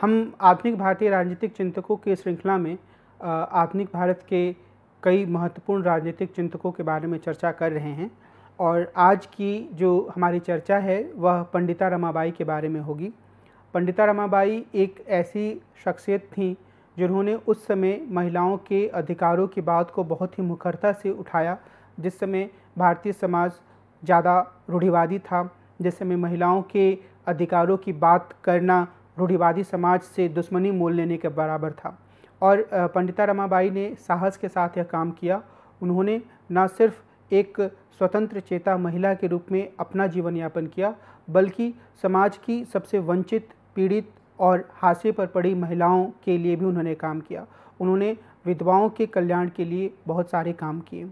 हम आधुनिक भारतीय राजनीतिक चिंतकों की श्रृंखला में आधुनिक भारत के कई महत्वपूर्ण राजनीतिक चिंतकों के बारे में चर्चा कर रहे हैं और आज की जो हमारी चर्चा है वह पंडिता रमाबाई के बारे में होगी पंडिता रमाबाई एक ऐसी शख्सियत थी जिन्होंने उस समय महिलाओं के अधिकारों की बात को बहुत ही मुखरता से उठाया जिस समय भारतीय समाज ज़्यादा रूढ़िवादी था जिस समय महिलाओं के अधिकारों की बात करना रूढ़िवादी समाज से दुश्मनी मोल लेने के बराबर था और पंडिता रमाबाई ने साहस के साथ यह काम किया उन्होंने न सिर्फ एक स्वतंत्र चेता महिला के रूप में अपना जीवन यापन किया बल्कि समाज की सबसे वंचित पीड़ित और हाशिए पर पड़ी महिलाओं के लिए भी उन्होंने काम किया उन्होंने विधवाओं के कल्याण के लिए बहुत सारे काम किए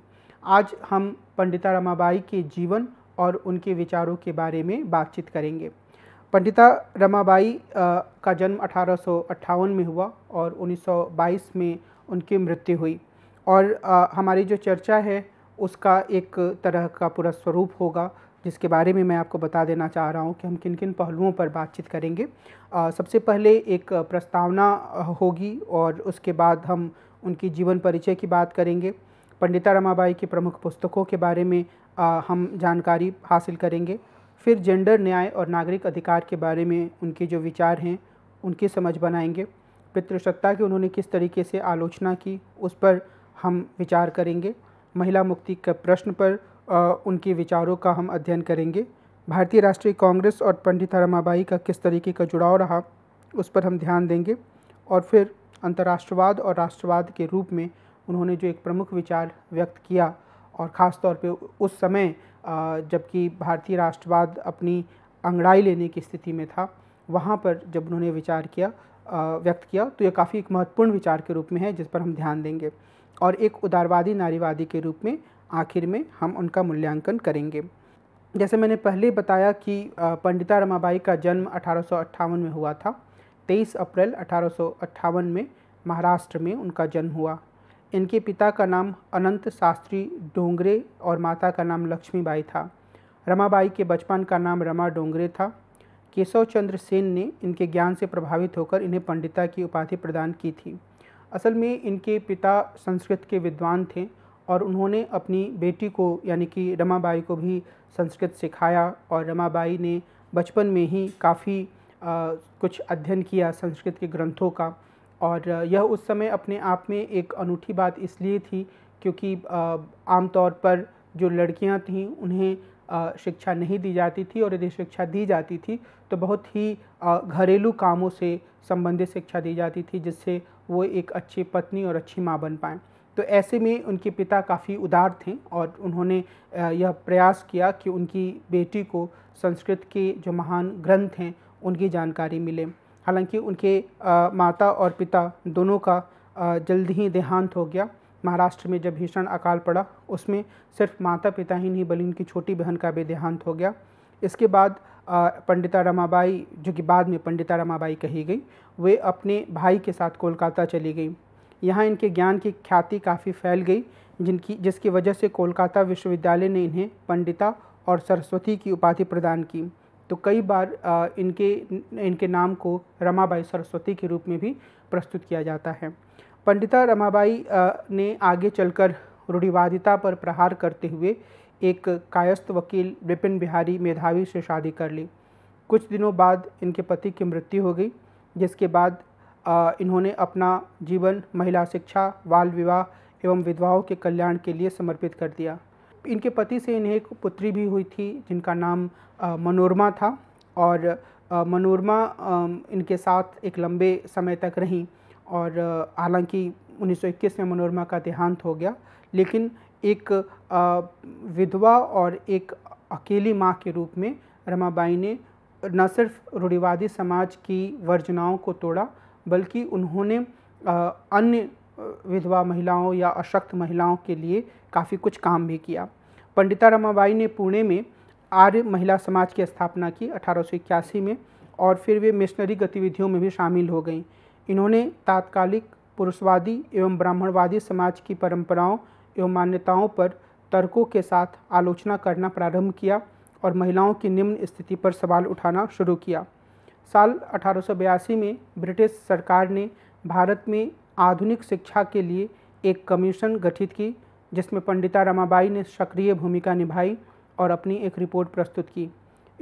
आज हम पंडिता रमाबाई के जीवन और उनके विचारों के बारे में बातचीत करेंगे पंडिता रमाबाई का जन्म अठारह में हुआ और 1922 में उनकी मृत्यु हुई और हमारी जो चर्चा है उसका एक तरह का पूरा स्वरूप होगा जिसके बारे में मैं आपको बता देना चाह रहा हूँ कि हम किन किन पहलुओं पर बातचीत करेंगे आ, सबसे पहले एक प्रस्तावना होगी और उसके बाद हम उनकी जीवन परिचय की बात करेंगे पंडिता रमाबाई की प्रमुख पुस्तकों के बारे में आ, हम जानकारी हासिल करेंगे फिर जेंडर न्याय और नागरिक अधिकार के बारे में उनके जो विचार हैं उनकी समझ बनाएंगे पितृसत्ता की उन्होंने किस तरीके से आलोचना की उस पर हम विचार करेंगे महिला मुक्ति के प्रश्न पर उनके विचारों का हम अध्ययन करेंगे भारतीय राष्ट्रीय कांग्रेस और पंडित रमाबाई का किस तरीके का जुड़ाव रहा उस पर हम ध्यान देंगे और फिर अंतर्राष्ट्रवाद और राष्ट्रवाद के रूप में उन्होंने जो एक प्रमुख विचार व्यक्त किया और ख़ास तौर पे उस समय जबकि भारतीय राष्ट्रवाद अपनी अंगड़ाई लेने की स्थिति में था वहाँ पर जब उन्होंने विचार किया व्यक्त किया तो यह काफ़ी एक महत्वपूर्ण विचार के रूप में है जिस पर हम ध्यान देंगे और एक उदारवादी नारीवादी के रूप में आखिर में हम उनका मूल्यांकन करेंगे जैसे मैंने पहले बताया कि पंडिता रमाबाई का जन्म अठारह में हुआ था 23 अप्रैल अठारह में महाराष्ट्र में उनका जन्म हुआ इनके पिता का नाम अनंत शास्त्री डोंगरे और माता का नाम लक्ष्मीबाई था रमाबाई के बचपन का नाम रमा डोंगरे था केशव चंद्र सेन ने इनके ज्ञान से प्रभावित होकर इन्हें पंडिता की उपाधि प्रदान की थी असल में इनके पिता संस्कृत के विद्वान थे और उन्होंने अपनी बेटी को यानी कि रमाबाई को भी संस्कृत सिखाया और रमाबाई ने बचपन में ही काफ़ी कुछ अध्ययन किया संस्कृत के ग्रंथों का और यह उस समय अपने आप में एक अनूठी बात इसलिए थी क्योंकि आमतौर पर जो लड़कियां थीं उन्हें शिक्षा नहीं दी जाती थी और यदि शिक्षा दी जाती थी तो बहुत ही घरेलू कामों से संबंधित शिक्षा दी जाती थी जिससे वो एक अच्छी पत्नी और अच्छी माँ बन पाएँ तो ऐसे में उनके पिता काफ़ी उदार थे और उन्होंने यह प्रयास किया कि उनकी बेटी को संस्कृत के जो महान ग्रंथ हैं उनकी जानकारी मिले हालांकि उनके माता और पिता दोनों का जल्द ही देहांत हो गया महाराष्ट्र में जब भीषण अकाल पड़ा उसमें सिर्फ माता पिता ही नहीं बल्कि उनकी छोटी बहन का भी देहांत हो गया इसके बाद पंडिता रमाबाई जो कि बाद में पंडिता रमाबाई कही गई वे अपने भाई के साथ कोलकाता चली गई यहाँ इनके ज्ञान की ख्याति काफ़ी फैल गई जिनकी जिसकी वजह से कोलकाता विश्वविद्यालय ने इन्हें पंडिता और सरस्वती की उपाधि प्रदान की तो कई बार आ, इनके इनके नाम को रमाबाई सरस्वती के रूप में भी प्रस्तुत किया जाता है पंडिता रमाबाई आ, ने आगे चलकर रूढ़िवादिता पर प्रहार करते हुए एक कायस्थ वकील विपिन बिहारी मेधावी से शादी कर ली कुछ दिनों बाद इनके पति की मृत्यु हो गई जिसके बाद आ, इन्होंने अपना जीवन महिला शिक्षा बाल विवाह एवं विधवाओं के कल्याण के लिए समर्पित कर दिया इनके पति से इन्हें एक पुत्री भी हुई थी जिनका नाम मनोरमा था और मनोरमा इनके साथ एक लंबे समय तक रहीं और हालांकि 1921 में मनोरमा का देहांत हो गया लेकिन एक विधवा और एक अकेली माँ के रूप में रमाबाई ने न सिर्फ रूढ़िवादी समाज की वर्जनाओं को तोड़ा बल्कि उन्होंने अन्य विधवा महिलाओं या अशक्त महिलाओं के लिए काफ़ी कुछ काम भी किया पंडिता रमाबाई ने पुणे में आर्य महिला समाज की स्थापना की अठारह में और फिर वे मिशनरी गतिविधियों में भी शामिल हो गई इन्होंने तात्कालिक पुरुषवादी एवं ब्राह्मणवादी समाज की परंपराओं एवं मान्यताओं पर तर्कों के साथ आलोचना करना प्रारंभ किया और महिलाओं की निम्न स्थिति पर सवाल उठाना शुरू किया साल अठारह में ब्रिटिश सरकार ने भारत में आधुनिक शिक्षा के लिए एक कमीशन गठित की जिसमें पंडिता रमाबाई ने सक्रिय भूमिका निभाई और अपनी एक रिपोर्ट प्रस्तुत की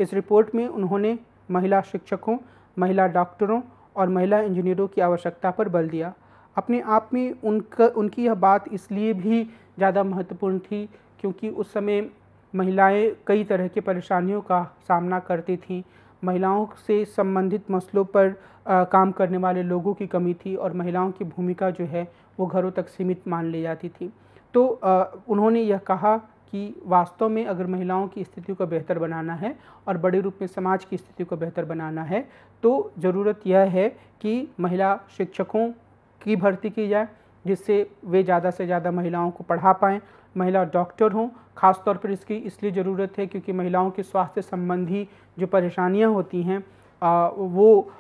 इस रिपोर्ट में उन्होंने महिला शिक्षकों महिला डॉक्टरों और महिला इंजीनियरों की आवश्यकता पर बल दिया अपने आप में उनका उनकी यह बात इसलिए भी ज़्यादा महत्वपूर्ण थी क्योंकि उस समय महिलाएं कई तरह की परेशानियों का सामना करती थीं महिलाओं से संबंधित मसलों पर आ, काम करने वाले लोगों की कमी थी और महिलाओं की भूमिका जो है वो घरों तक सीमित मान ली जाती थी तो आ, उन्होंने यह कहा कि वास्तव में अगर महिलाओं की स्थिति को बेहतर बनाना है और बड़े रूप में समाज की स्थिति को बेहतर बनाना है तो ज़रूरत यह है कि महिला शिक्षकों की भर्ती की जाए जिससे वे ज़्यादा से ज़्यादा महिलाओं को पढ़ा पाएँ महिला डॉक्टर हों ख़ासतौर पर इसकी इसलिए ज़रूरत है क्योंकि महिलाओं के स्वास्थ्य संबंधी जो परेशानियाँ होती हैं आ, वो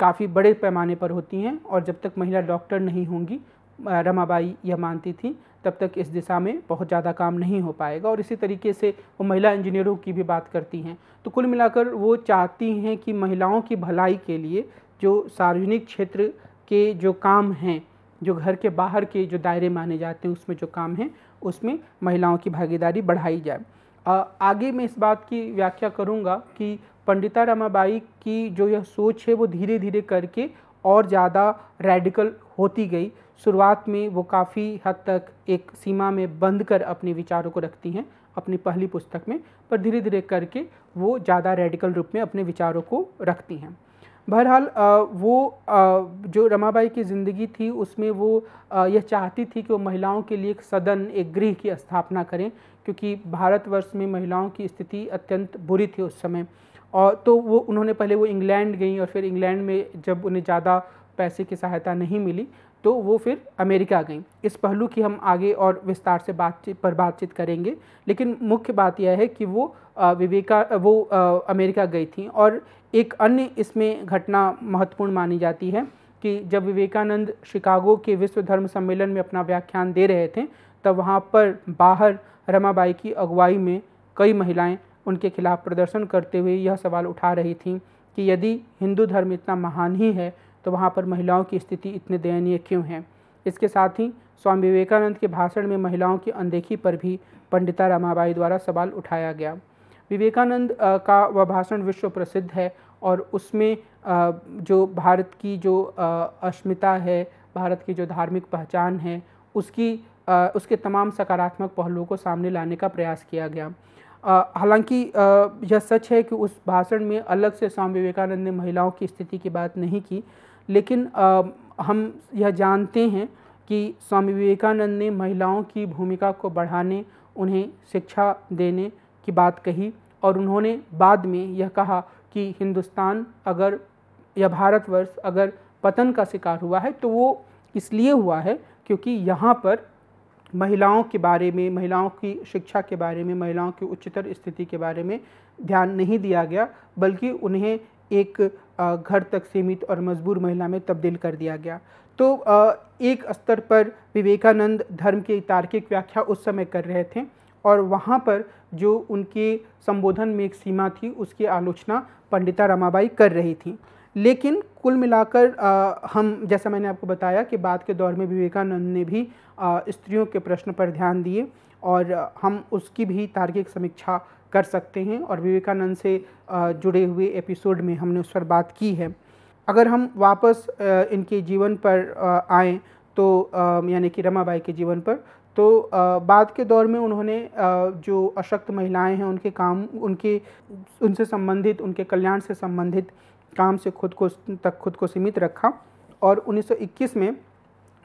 काफ़ी बड़े पैमाने पर होती हैं और जब तक महिला डॉक्टर नहीं होंगी रमाबाई यह मानती थी तब तक इस दिशा में बहुत ज़्यादा काम नहीं हो पाएगा और इसी तरीके से वो महिला इंजीनियरों की भी बात करती हैं तो कुल मिलाकर वो चाहती हैं कि महिलाओं की भलाई के लिए जो सार्वजनिक क्षेत्र के जो काम हैं जो घर के बाहर के जो दायरे माने जाते हैं उसमें जो काम हैं उसमें महिलाओं की भागीदारी बढ़ाई जाए आगे मैं इस बात की व्याख्या करूँगा कि पंडिता रमाबाई की जो यह सोच है वो धीरे धीरे करके और ज़्यादा रेडिकल होती गई शुरुआत में वो काफ़ी हद तक एक सीमा में बंद कर अपने विचारों को रखती हैं अपनी पहली पुस्तक में पर धीरे धीरे करके वो ज़्यादा रेडिकल रूप में अपने विचारों को रखती हैं बहरहाल वो जो रमाबाई की ज़िंदगी थी उसमें वो यह चाहती थी कि वो महिलाओं के लिए एक सदन एक गृह की स्थापना करें क्योंकि भारतवर्ष में महिलाओं की स्थिति अत्यंत बुरी थी उस समय और तो वो उन्होंने पहले वो इंग्लैंड गई और फिर इंग्लैंड में जब उन्हें ज़्यादा पैसे की सहायता नहीं मिली तो वो फिर अमेरिका आ गई इस पहलू की हम आगे और विस्तार से बातचीत पर बातचीत करेंगे लेकिन मुख्य बात यह है कि वो विवेका वो अमेरिका गई थी और एक अन्य इसमें घटना महत्वपूर्ण मानी जाती है कि जब विवेकानंद शिकागो के विश्व धर्म सम्मेलन में अपना व्याख्यान दे रहे थे तब वहाँ पर बाहर रमाबाई की अगुवाई में कई महिलाएं उनके खिलाफ प्रदर्शन करते हुए यह सवाल उठा रही थीं कि यदि हिंदू धर्म इतना महान ही है तो वहाँ पर महिलाओं की स्थिति इतने दयनीय क्यों है इसके साथ ही स्वामी विवेकानंद के भाषण में महिलाओं की अनदेखी पर भी पंडिता रमाबाई द्वारा सवाल उठाया गया विवेकानंद का वह भाषण विश्व प्रसिद्ध है और उसमें जो भारत की जो अस्मिता है भारत की जो धार्मिक पहचान है उसकी उसके तमाम सकारात्मक पहलुओं को सामने लाने का प्रयास किया गया हालांकि यह सच है कि उस भाषण में अलग से स्वामी विवेकानंद ने महिलाओं की स्थिति की बात नहीं की लेकिन आ, हम यह जानते हैं कि स्वामी विवेकानंद ने महिलाओं की भूमिका को बढ़ाने उन्हें शिक्षा देने की बात कही और उन्होंने बाद में यह कहा कि हिंदुस्तान अगर या भारतवर्ष अगर पतन का शिकार हुआ है तो वो इसलिए हुआ है क्योंकि यहाँ पर महिलाओं के बारे में महिलाओं की शिक्षा के बारे में महिलाओं की उच्चतर स्थिति के बारे में ध्यान नहीं दिया गया बल्कि उन्हें एक घर तक सीमित और मजबूर महिला में तब्दील कर दिया गया तो एक स्तर पर विवेकानंद धर्म की तार्किक व्याख्या उस समय कर रहे थे और वहाँ पर जो उनके संबोधन में एक सीमा थी उसकी आलोचना पंडिता रमाबाई कर रही थी लेकिन कुल मिलाकर आ, हम जैसा मैंने आपको बताया कि बाद के दौर में विवेकानंद ने भी स्त्रियों के प्रश्न पर ध्यान दिए और हम उसकी भी तार्किक समीक्षा कर सकते हैं और विवेकानंद से जुड़े हुए एपिसोड में हमने उस पर बात की है अगर हम वापस इनके जीवन पर आए तो यानी कि रमाबाई के जीवन पर तो बाद के दौर में उन्होंने जो अशक्त महिलाएं हैं उनके काम उनके उनसे संबंधित उनके कल्याण से संबंधित काम से खुद को तक खुद को सीमित रखा और 1921 में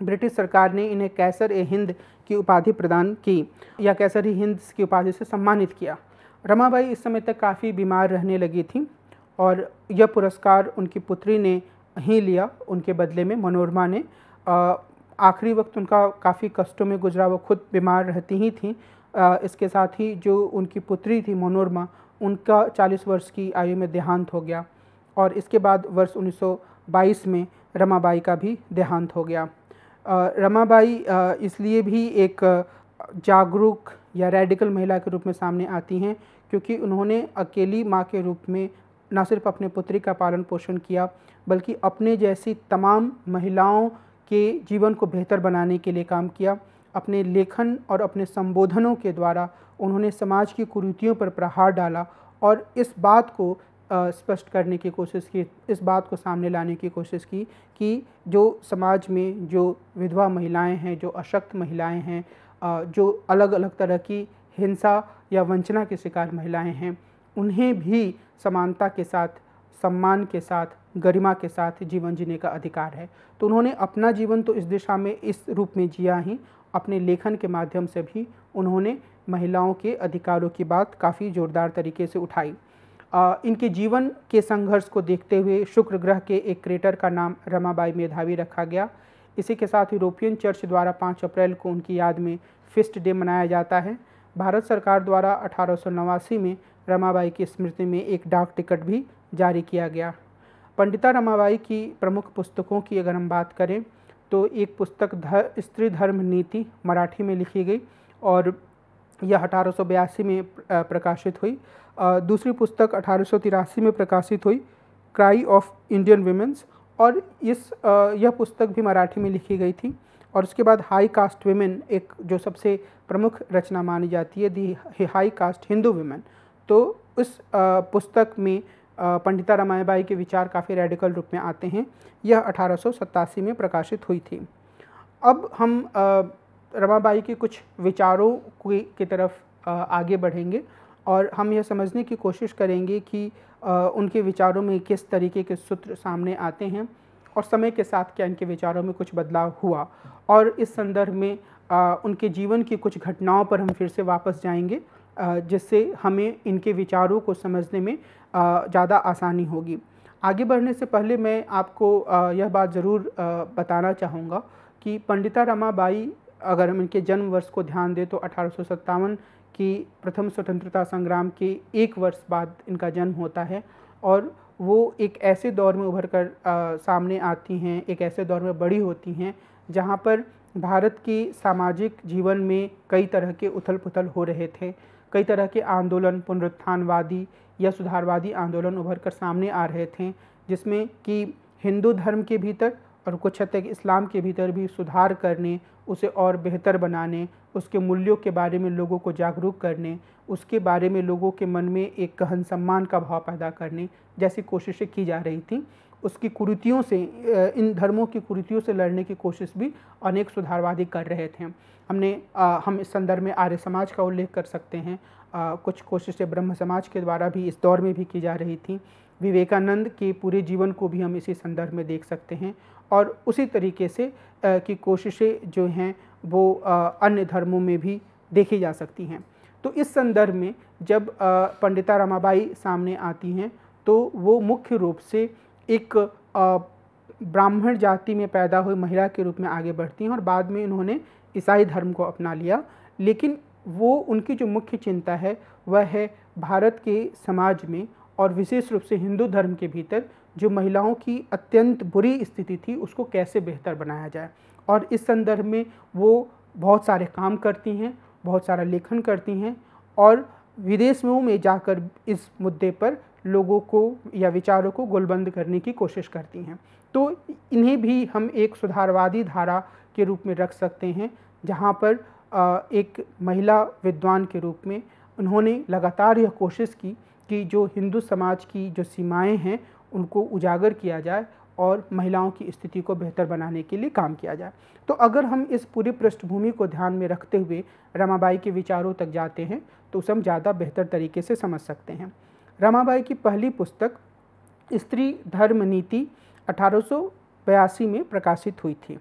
ब्रिटिश सरकार ने इन्हें कैसर ए हिंद की उपाधि प्रदान की या कैसर ही हिंद की उपाधि से सम्मानित किया रमाबाई इस समय तक काफ़ी बीमार रहने लगी थी और यह पुरस्कार उनकी पुत्री ने ही लिया उनके बदले में मनोरमा ने आखिरी वक्त उनका काफ़ी कष्टों में गुजरा वो खुद बीमार रहती ही थी आ, इसके साथ ही जो उनकी पुत्री थी मनोरमा उनका 40 वर्ष की आयु में देहांत हो गया और इसके बाद वर्ष 1922 में रमाबाई का भी देहांत हो गया रमाबाई इसलिए भी एक जागरूक या रेडिकल महिला के रूप में सामने आती हैं क्योंकि उन्होंने अकेली माँ के रूप में ना सिर्फ अपने पुत्री का पालन पोषण किया बल्कि अपने जैसी तमाम महिलाओं के जीवन को बेहतर बनाने के लिए काम किया अपने लेखन और अपने संबोधनों के द्वारा उन्होंने समाज की कुरीतियों पर प्रहार डाला और इस बात को स्पष्ट करने की कोशिश की इस बात को सामने लाने की कोशिश की कि जो समाज में जो विधवा महिलाएं हैं जो अशक्त महिलाएं हैं जो अलग अलग तरह की हिंसा या वंचना के शिकार महिलाएं हैं उन्हें भी समानता के साथ सम्मान के साथ गरिमा के साथ जीवन जीने का अधिकार है तो उन्होंने अपना जीवन तो इस दिशा में इस रूप में जिया ही अपने लेखन के माध्यम से भी उन्होंने महिलाओं के अधिकारों की बात काफ़ी ज़ोरदार तरीके से उठाई इनके जीवन के संघर्ष को देखते हुए शुक्र ग्रह के एक क्रेटर का नाम रमाबाई मेधावी रखा गया इसी के साथ यूरोपियन चर्च द्वारा 5 अप्रैल को उनकी याद में फिस्ट डे मनाया जाता है भारत सरकार द्वारा अठारह में रमाबाई की स्मृति में एक डाक टिकट भी जारी किया गया पंडिता रमाबाई की प्रमुख पुस्तकों की अगर हम बात करें तो एक पुस्तक धर, स्त्री धर्म नीति मराठी में लिखी गई और यह अठारह में प्रकाशित हुई दूसरी पुस्तक अठारह में प्रकाशित हुई क्राई ऑफ इंडियन वीमेंस और इस यह पुस्तक भी मराठी में लिखी गई थी और उसके बाद हाई कास्ट वीमेन एक जो सबसे प्रमुख रचना मानी जाती है the high caste Hindu women तो उस पुस्तक में पंडिता रमायाबाई के विचार काफ़ी रेडिकल रूप में आते हैं यह अठारह में प्रकाशित हुई थी अब हम रमाबाई के कुछ विचारों की, की तरफ आगे बढ़ेंगे और हम यह समझने की कोशिश करेंगे कि उनके विचारों में किस तरीके के सूत्र सामने आते हैं और समय के साथ क्या इनके विचारों में कुछ बदलाव हुआ और इस संदर्भ में उनके जीवन की कुछ घटनाओं पर हम फिर से वापस जाएंगे जिससे हमें इनके विचारों को समझने में ज़्यादा आसानी होगी आगे बढ़ने से पहले मैं आपको यह बात ज़रूर बताना चाहूँगा कि पंडिता रमाबाई अगर हम इनके जन्म वर्ष को ध्यान दें तो अठारह की प्रथम स्वतंत्रता संग्राम के एक वर्ष बाद इनका जन्म होता है और वो एक ऐसे दौर में उभर कर आ, सामने आती हैं एक ऐसे दौर में बड़ी होती हैं जहाँ पर भारत के सामाजिक जीवन में कई तरह के उथल पुथल हो रहे थे कई तरह के आंदोलन पुनरुत्थानवादी या सुधारवादी आंदोलन उभर कर सामने आ रहे थे जिसमें कि हिंदू धर्म के भीतर और कुछ हद तक इस्लाम के भीतर भी सुधार करने उसे और बेहतर बनाने उसके मूल्यों के बारे में लोगों को जागरूक करने उसके बारे में लोगों के मन में एक गहन सम्मान का भाव पैदा करने जैसी कोशिशें की जा रही थी उसकी कुरीतियों से इन धर्मों की कुरीतियों से लड़ने की कोशिश भी अनेक सुधारवादी कर रहे थे हमने आ, हम इस संदर्भ में आर्य समाज का उल्लेख कर सकते हैं आ, कुछ कोशिशें ब्रह्म समाज के द्वारा भी इस दौर में भी की जा रही थी विवेकानंद के पूरे जीवन को भी हम इसी संदर्भ में देख सकते हैं और उसी तरीके से की कोशिशें जो हैं वो अन्य धर्मों में भी देखी जा सकती हैं तो इस संदर्भ में जब पंडिता रमाबाई सामने आती हैं तो वो मुख्य रूप से एक ब्राह्मण जाति में पैदा हुई महिला के रूप में आगे बढ़ती हैं और बाद में इन्होंने ईसाई धर्म को अपना लिया लेकिन वो उनकी जो मुख्य चिंता है वह है भारत के समाज में और विशेष रूप से हिंदू धर्म के भीतर जो महिलाओं की अत्यंत बुरी स्थिति थी उसको कैसे बेहतर बनाया जाए और इस संदर्भ में वो बहुत सारे काम करती हैं बहुत सारा लेखन करती हैं और विदेशों में जाकर इस मुद्दे पर लोगों को या विचारों को गोलबंद करने की कोशिश करती हैं तो इन्हें भी हम एक सुधारवादी धारा के रूप में रख सकते हैं जहाँ पर एक महिला विद्वान के रूप में उन्होंने लगातार यह कोशिश की कि जो हिंदू समाज की जो सीमाएं हैं उनको उजागर किया जाए और महिलाओं की स्थिति को बेहतर बनाने के लिए काम किया जाए तो अगर हम इस पूरी पृष्ठभूमि को ध्यान में रखते हुए रमाबाई के विचारों तक जाते हैं तो उसे हम ज़्यादा बेहतर तरीके से समझ सकते हैं रमाबाई की पहली पुस्तक स्त्री धर्म नीति अठारह में प्रकाशित हुई थी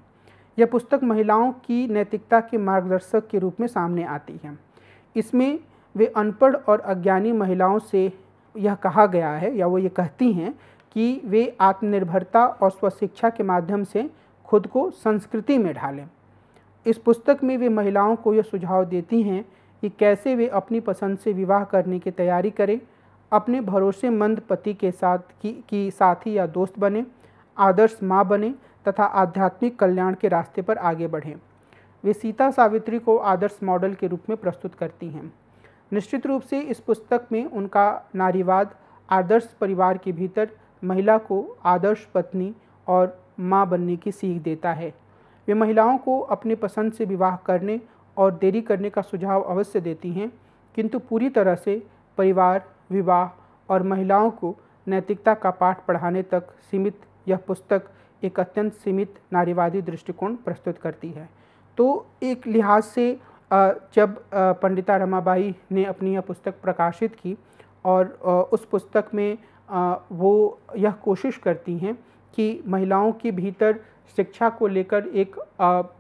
यह पुस्तक महिलाओं की नैतिकता के मार्गदर्शक के रूप में सामने आती है इसमें वे अनपढ़ और अज्ञानी महिलाओं से यह कहा गया है या वो ये कहती हैं कि वे आत्मनिर्भरता और स्वशिक्षा के माध्यम से खुद को संस्कृति में ढालें इस पुस्तक में वे महिलाओं को यह सुझाव देती हैं कि कैसे वे अपनी पसंद से विवाह करने की तैयारी करें अपने भरोसेमंद पति के साथ की, की साथी या दोस्त बने आदर्श माँ बने तथा आध्यात्मिक कल्याण के रास्ते पर आगे बढ़ें वे सीता सावित्री को आदर्श मॉडल के रूप में प्रस्तुत करती हैं निश्चित रूप से इस पुस्तक में उनका नारीवाद आदर्श परिवार के भीतर महिला को आदर्श पत्नी और माँ बनने की सीख देता है वे महिलाओं को अपने पसंद से विवाह करने और देरी करने का सुझाव अवश्य देती हैं किंतु पूरी तरह से परिवार विवाह और महिलाओं को नैतिकता का पाठ पढ़ाने तक सीमित यह पुस्तक एक अत्यंत सीमित नारीवादी दृष्टिकोण प्रस्तुत करती है तो एक लिहाज से जब पंडिता रमाबाई ने अपनी यह पुस्तक प्रकाशित की और उस पुस्तक में वो यह कोशिश करती हैं कि महिलाओं के भीतर शिक्षा को लेकर एक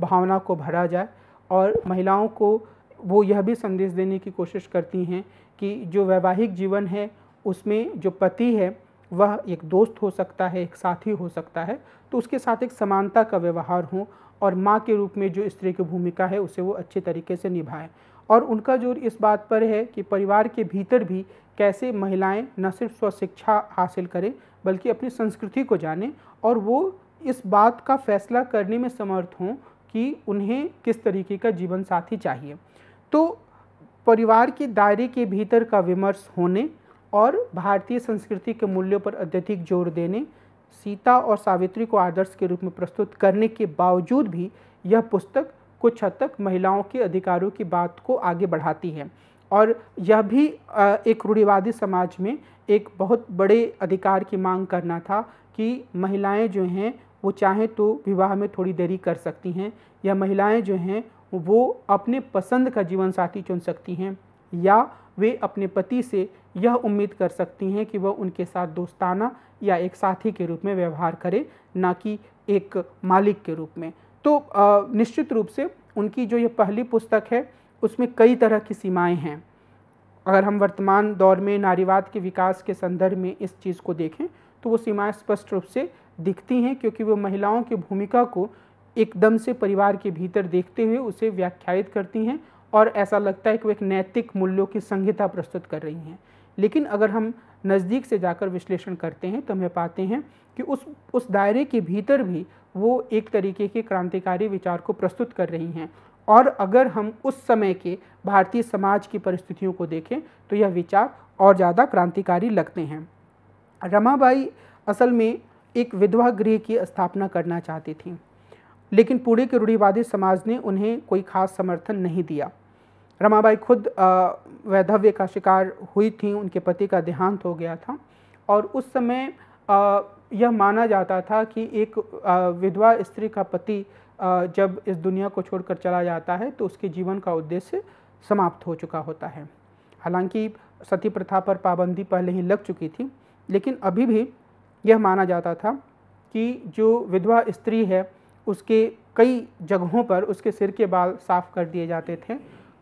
भावना को भरा जाए और महिलाओं को वो यह भी संदेश देने की कोशिश करती हैं कि जो वैवाहिक जीवन है उसमें जो पति है वह एक दोस्त हो सकता है एक साथी हो सकता है तो उसके साथ एक समानता का व्यवहार हो और माँ के रूप में जो स्त्री की भूमिका है उसे वो अच्छे तरीके से निभाएं और उनका जोर इस बात पर है कि परिवार के भीतर भी कैसे महिलाएं न सिर्फ स्वशिक्षा हासिल करें बल्कि अपनी संस्कृति को जानें और वो इस बात का फैसला करने में समर्थ हों कि उन्हें किस तरीके का जीवन साथी चाहिए तो परिवार के दायरे के भीतर का विमर्श होने और भारतीय संस्कृति के मूल्यों पर अत्यधिक जोर देने सीता और सावित्री को आदर्श के रूप में प्रस्तुत करने के बावजूद भी यह पुस्तक कुछ हद तक महिलाओं के अधिकारों की बात को आगे बढ़ाती है और यह भी एक रूढ़िवादी समाज में एक बहुत बड़े अधिकार की मांग करना था कि महिलाएं जो हैं वो चाहें तो विवाह में थोड़ी देरी कर सकती हैं या महिलाएं जो हैं वो अपने पसंद का जीवन साथी चुन सकती हैं या वे अपने पति से यह उम्मीद कर सकती हैं कि वह उनके साथ दोस्ताना या एक साथी के रूप में व्यवहार करे ना कि एक मालिक के रूप में तो निश्चित रूप से उनकी जो ये पहली पुस्तक है उसमें कई तरह की सीमाएं हैं अगर हम वर्तमान दौर में नारीवाद के विकास के संदर्भ में इस चीज़ को देखें तो वो सीमाएं स्पष्ट रूप से दिखती हैं क्योंकि वो महिलाओं की भूमिका को एकदम से परिवार के भीतर देखते हुए उसे व्याख्यायित करती हैं और ऐसा लगता है कि वो एक नैतिक मूल्यों की संहिता प्रस्तुत कर रही हैं लेकिन अगर हम नज़दीक से जाकर विश्लेषण करते हैं तो हमें पाते हैं कि उस उस दायरे के भीतर भी वो एक तरीके के क्रांतिकारी विचार को प्रस्तुत कर रही हैं और अगर हम उस समय के भारतीय समाज की परिस्थितियों को देखें तो यह विचार और ज़्यादा क्रांतिकारी लगते हैं रमाबाई असल में एक विधवा गृह की स्थापना करना चाहती थी लेकिन पुणे के रूढ़िवादी समाज ने उन्हें कोई खास समर्थन नहीं दिया रमाबाई खुद वैधव्य का शिकार हुई थी उनके पति का देहांत हो गया था और उस समय यह माना जाता था कि एक विधवा स्त्री का पति जब इस दुनिया को छोड़कर चला जाता है तो उसके जीवन का उद्देश्य समाप्त हो चुका होता है हालांकि सती प्रथा पर पाबंदी पहले ही लग चुकी थी लेकिन अभी भी यह माना जाता था कि जो विधवा स्त्री है उसके कई जगहों पर उसके सिर के बाल साफ कर दिए जाते थे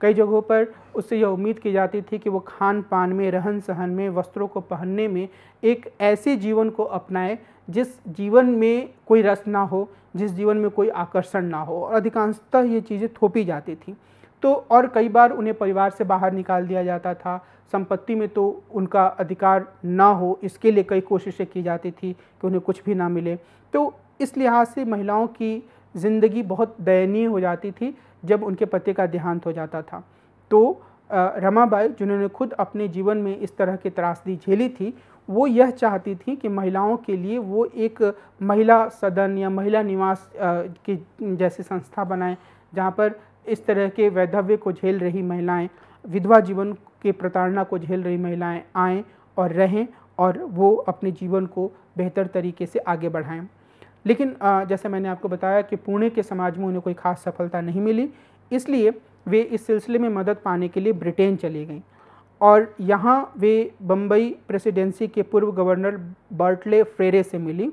कई जगहों पर उससे यह उम्मीद की जाती थी कि वो खान पान में रहन सहन में वस्त्रों को पहनने में एक ऐसे जीवन को अपनाए जिस जीवन में कोई रस ना हो जिस जीवन में कोई आकर्षण ना हो और अधिकांशतः ये चीज़ें थोपी जाती थी तो और कई बार उन्हें परिवार से बाहर निकाल दिया जाता था संपत्ति में तो उनका अधिकार ना हो इसके लिए कई कोशिशें की जाती थी कि उन्हें कुछ भी ना मिले तो इस लिहाज से महिलाओं की ज़िंदगी बहुत दयनीय हो जाती थी जब उनके पति का देहांत हो जाता था तो रमाबाई जिन्होंने खुद अपने जीवन में इस तरह की त्रासदी झेली थी वो यह चाहती थी कि महिलाओं के लिए वो एक महिला सदन या महिला निवास की जैसी संस्था बनाए जहाँ पर इस तरह के वैधव्य को झेल रही महिलाएं विधवा जीवन के प्रताड़ना को झेल रही महिलाएं आएँ और रहें और वो अपने जीवन को बेहतर तरीके से आगे बढ़ाएं लेकिन जैसे मैंने आपको बताया कि पुणे के समाज में उन्हें कोई खास सफलता नहीं मिली इसलिए वे इस सिलसिले में मदद पाने के लिए ब्रिटेन चली गईं और यहाँ वे बम्बई प्रेसिडेंसी के पूर्व गवर्नर बर्टले फ्रेरे से मिली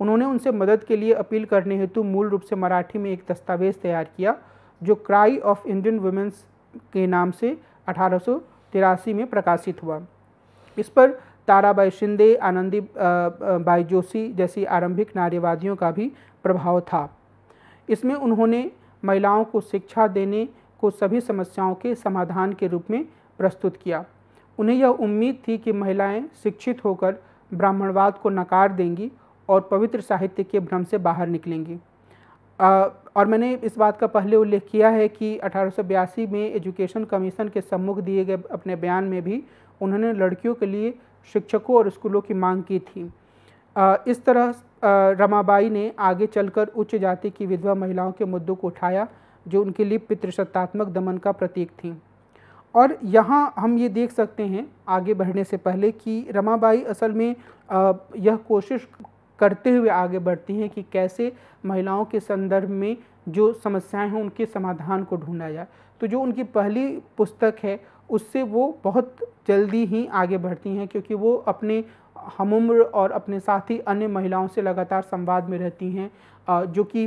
उन्होंने उनसे मदद के लिए अपील करने हेतु मूल रूप से मराठी में एक दस्तावेज तैयार किया जो क्राई ऑफ इंडियन वुमेंस के नाम से अठारह में प्रकाशित हुआ इस पर ताराबाई शिंदे आनंदी बाई जोशी जैसी आरंभिक नारीवादियों का भी प्रभाव था इसमें उन्होंने महिलाओं को शिक्षा देने को सभी समस्याओं के समाधान के रूप में प्रस्तुत किया उन्हें यह उम्मीद थी कि महिलाएं शिक्षित होकर ब्राह्मणवाद को नकार देंगी और पवित्र साहित्य के भ्रम से बाहर निकलेंगी आ, और मैंने इस बात का पहले उल्लेख किया है कि अठारह में एजुकेशन कमीशन के सम्मुख दिए गए अपने बयान में भी उन्होंने लड़कियों के लिए शिक्षकों और स्कूलों की मांग की थी इस तरह रमाबाई ने आगे चलकर उच्च जाति की विधवा महिलाओं के मुद्दों को उठाया जो उनके लिए पितृसत्तात्मक दमन का प्रतीक थी और यहाँ हम ये देख सकते हैं आगे बढ़ने से पहले कि रमाबाई असल में यह कोशिश करते हुए आगे बढ़ती हैं कि कैसे महिलाओं के संदर्भ में जो समस्याएं हैं उनके समाधान को ढूंढा जाए तो जो उनकी पहली पुस्तक है उससे वो बहुत जल्दी ही आगे बढ़ती हैं क्योंकि वो अपने हम उम्र और अपने साथी अन्य महिलाओं से लगातार संवाद में रहती हैं जो कि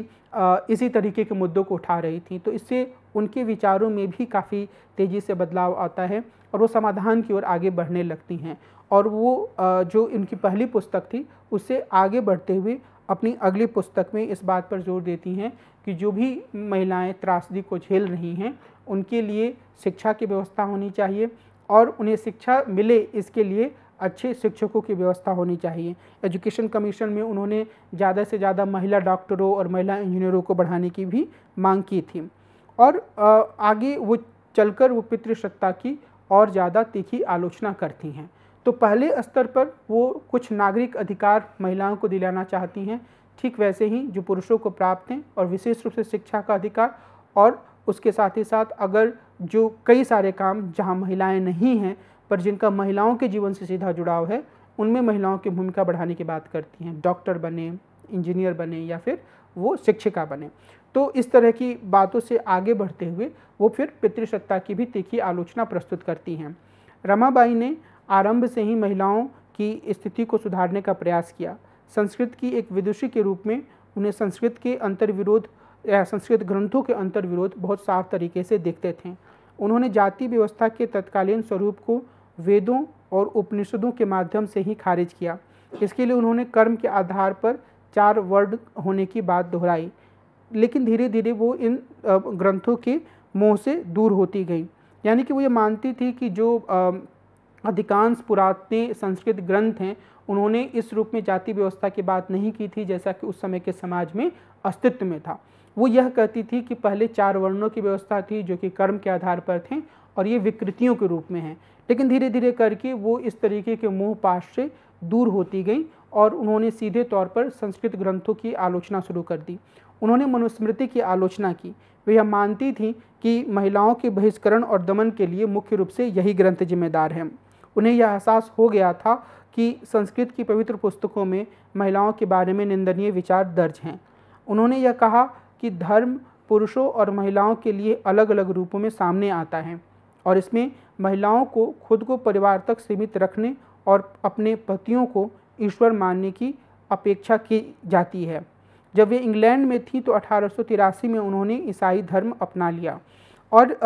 इसी तरीके के मुद्दों को उठा रही थी तो इससे उनके विचारों में भी काफ़ी तेज़ी से बदलाव आता है और वो समाधान की ओर आगे बढ़ने लगती हैं और वो जो इनकी पहली पुस्तक थी उससे आगे बढ़ते हुए अपनी अगली पुस्तक में इस बात पर जोर देती हैं कि जो भी महिलाएं त्रासदी को झेल रही हैं उनके लिए शिक्षा की व्यवस्था होनी चाहिए और उन्हें शिक्षा मिले इसके लिए अच्छे शिक्षकों की व्यवस्था होनी चाहिए एजुकेशन कमीशन में उन्होंने ज़्यादा से ज़्यादा महिला डॉक्टरों और महिला इंजीनियरों को बढ़ाने की भी मांग की थी और आगे वो चलकर वो पितृसत्ता की और ज़्यादा तीखी आलोचना करती हैं तो पहले स्तर पर वो कुछ नागरिक अधिकार महिलाओं को दिलाना चाहती हैं ठीक वैसे ही जो पुरुषों को प्राप्त हैं और विशेष रूप से शिक्षा का अधिकार और उसके साथ ही साथ अगर जो कई सारे काम जहाँ महिलाएं नहीं हैं पर जिनका महिलाओं के जीवन से सीधा जुड़ाव है उनमें महिलाओं की भूमिका बढ़ाने की बात करती हैं डॉक्टर बने इंजीनियर बने या फिर वो शिक्षिका बने तो इस तरह की बातों से आगे बढ़ते हुए वो फिर पितृसत्ता की भी तीखी आलोचना प्रस्तुत करती हैं रमाबाई ने आरंभ से ही महिलाओं की स्थिति को सुधारने का प्रयास किया संस्कृत की एक विदुषी के रूप में उन्हें संस्कृत के अंतर्विरोध संस्कृत ग्रंथों के अंतर्विरोध बहुत साफ तरीके से देखते थे उन्होंने जाति व्यवस्था के तत्कालीन स्वरूप को वेदों और उपनिषदों के माध्यम से ही खारिज किया इसके लिए उन्होंने कर्म के आधार पर चार वर्ड होने की बात दोहराई लेकिन धीरे धीरे वो इन ग्रंथों के मोह से दूर होती गई यानी कि वो ये मानती थी कि जो अधिकांश पुरातन संस्कृत ग्रंथ हैं उन्होंने इस रूप में जाति व्यवस्था की बात नहीं की थी जैसा कि उस समय के समाज में अस्तित्व में था वो यह कहती थी कि पहले चार वर्णों की व्यवस्था थी जो कि कर्म के आधार पर थे और ये विकृतियों के रूप में हैं लेकिन धीरे धीरे करके वो इस तरीके के मोह पाश से दूर होती गई और उन्होंने सीधे तौर पर संस्कृत ग्रंथों की आलोचना शुरू कर दी उन्होंने मनुस्मृति की आलोचना की वे यह मानती थी कि महिलाओं के बहिष्करण और दमन के लिए मुख्य रूप से यही ग्रंथ जिम्मेदार हैं उन्हें यह एहसास हो गया था कि संस्कृत की पवित्र पुस्तकों में महिलाओं के बारे में निंदनीय विचार दर्ज हैं उन्होंने यह कहा कि धर्म पुरुषों और महिलाओं के लिए अलग अलग रूपों में सामने आता है और इसमें महिलाओं को खुद को परिवार तक सीमित रखने और अपने पतियों को ईश्वर मानने की अपेक्षा की जाती है जब वे इंग्लैंड में थी तो अठारह में उन्होंने ईसाई धर्म अपना लिया और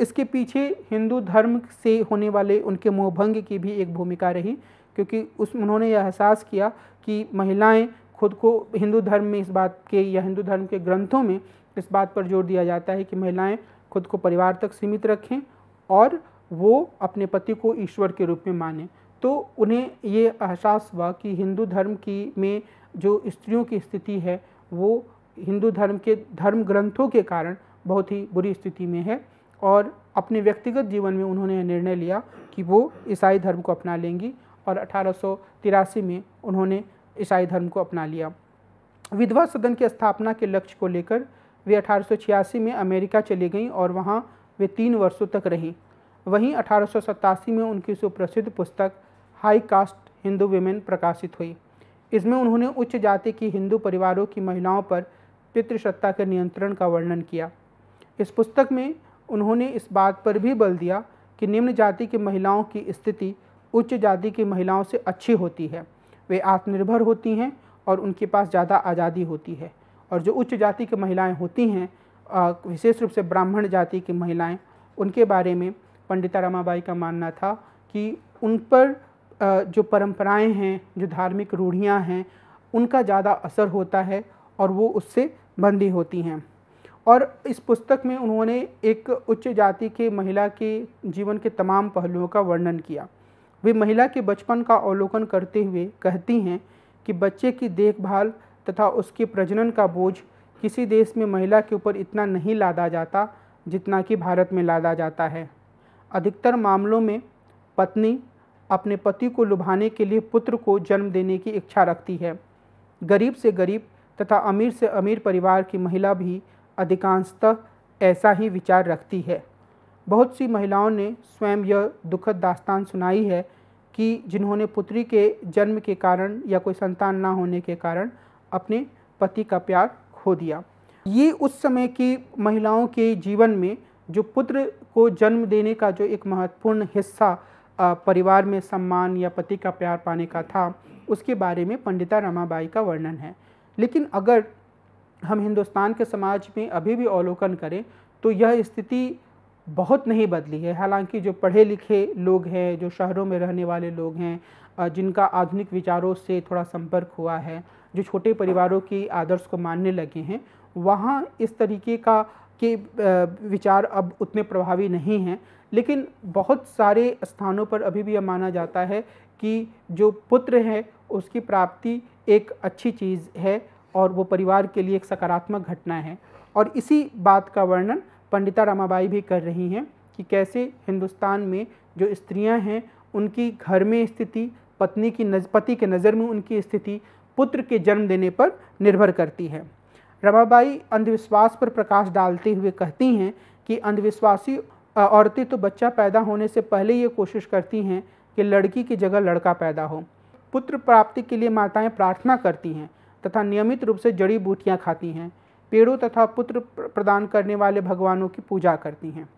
इसके पीछे हिंदू धर्म से होने वाले उनके मोहभंग की भी एक भूमिका रही क्योंकि उस उन्होंने यह एहसास किया कि महिलाएं खुद को हिंदू धर्म में इस बात के या हिंदू धर्म के ग्रंथों में इस बात पर जोर दिया जाता है कि महिलाएं खुद को परिवार तक सीमित रखें और वो अपने पति को ईश्वर के रूप में माने तो उन्हें ये एहसास हुआ कि हिंदू धर्म की में जो स्त्रियों की स्थिति है वो हिंदू धर्म के धर्म ग्रंथों के कारण बहुत ही बुरी स्थिति में है और अपने व्यक्तिगत जीवन में उन्होंने निर्णय लिया कि वो ईसाई धर्म को अपना लेंगी और अठारह में उन्होंने ईसाई धर्म को अपना लिया विधवा सदन की स्थापना के लक्ष्य को लेकर वे अठारह में अमेरिका चली गईं और वहाँ वे तीन वर्षों तक रहीं वहीं अठारह में उनकी सुप्रसिद्ध पुस्तक हाई कास्ट हिंदू वीमेन प्रकाशित हुई इसमें उन्होंने उच्च जाति की हिंदू परिवारों की महिलाओं पर पितृसत्ता के नियंत्रण का वर्णन किया इस पुस्तक में उन्होंने इस बात पर भी बल दिया कि निम्न जाति की महिलाओं की स्थिति उच्च जाति की महिलाओं से अच्छी होती है वे आत्मनिर्भर होती हैं और उनके पास ज़्यादा आज़ादी होती है और जो उच्च जाति की महिलाएं होती हैं विशेष रूप से ब्राह्मण जाति की महिलाएं उनके बारे में पंडिता रमाबाई का मानना था कि उन पर जो परंपराएं हैं जो धार्मिक रूढ़ियां हैं उनका ज़्यादा असर होता है और वो उससे बंदी होती हैं और इस पुस्तक में उन्होंने एक उच्च जाति के महिला के जीवन के तमाम पहलुओं का वर्णन किया वे महिला के बचपन का अवलोकन करते हुए कहती हैं कि बच्चे की देखभाल तथा उसके प्रजनन का बोझ किसी देश में महिला के ऊपर इतना नहीं लादा जाता जितना कि भारत में लादा जाता है अधिकतर मामलों में पत्नी अपने पति को लुभाने के लिए पुत्र को जन्म देने की इच्छा रखती है गरीब से गरीब तथा अमीर से अमीर परिवार की महिला भी अधिकांशतः ऐसा ही विचार रखती है बहुत सी महिलाओं ने स्वयं यह दुखद दास्तान सुनाई है कि जिन्होंने पुत्री के जन्म के कारण या कोई संतान ना होने के कारण अपने पति का प्यार खो दिया ये उस समय की महिलाओं के जीवन में जो पुत्र को जन्म देने का जो एक महत्वपूर्ण हिस्सा परिवार में सम्मान या पति का प्यार पाने का था उसके बारे में पंडिता रमाबाई का वर्णन है लेकिन अगर हम हिंदुस्तान के समाज में अभी भी अवलोकन करें तो यह स्थिति बहुत नहीं बदली है हालांकि जो पढ़े लिखे लोग हैं जो शहरों में रहने वाले लोग हैं जिनका आधुनिक विचारों से थोड़ा संपर्क हुआ है जो छोटे परिवारों की आदर्श को मानने लगे हैं वहाँ इस तरीके का के विचार अब उतने प्रभावी नहीं हैं लेकिन बहुत सारे स्थानों पर अभी भी यह माना जाता है कि जो पुत्र है उसकी प्राप्ति एक अच्छी चीज़ है और वो परिवार के लिए एक सकारात्मक घटना है और इसी बात का वर्णन पंडिता रमाबाई भी कर रही हैं कि कैसे हिंदुस्तान में जो स्त्रियां हैं उनकी घर में स्थिति पत्नी की नज पति के नज़र में उनकी स्थिति पुत्र के जन्म देने पर निर्भर करती है रमाबाई अंधविश्वास पर प्रकाश डालते हुए कहती हैं कि अंधविश्वासी औरतें तो बच्चा पैदा होने से पहले ये कोशिश करती हैं कि लड़की की जगह लड़का पैदा हो पुत्र प्राप्ति के लिए माताएं प्रार्थना करती हैं तथा नियमित रूप से जड़ी बूटियाँ खाती हैं पेड़ों तथा पुत्र प्रदान करने वाले भगवानों की पूजा करती हैं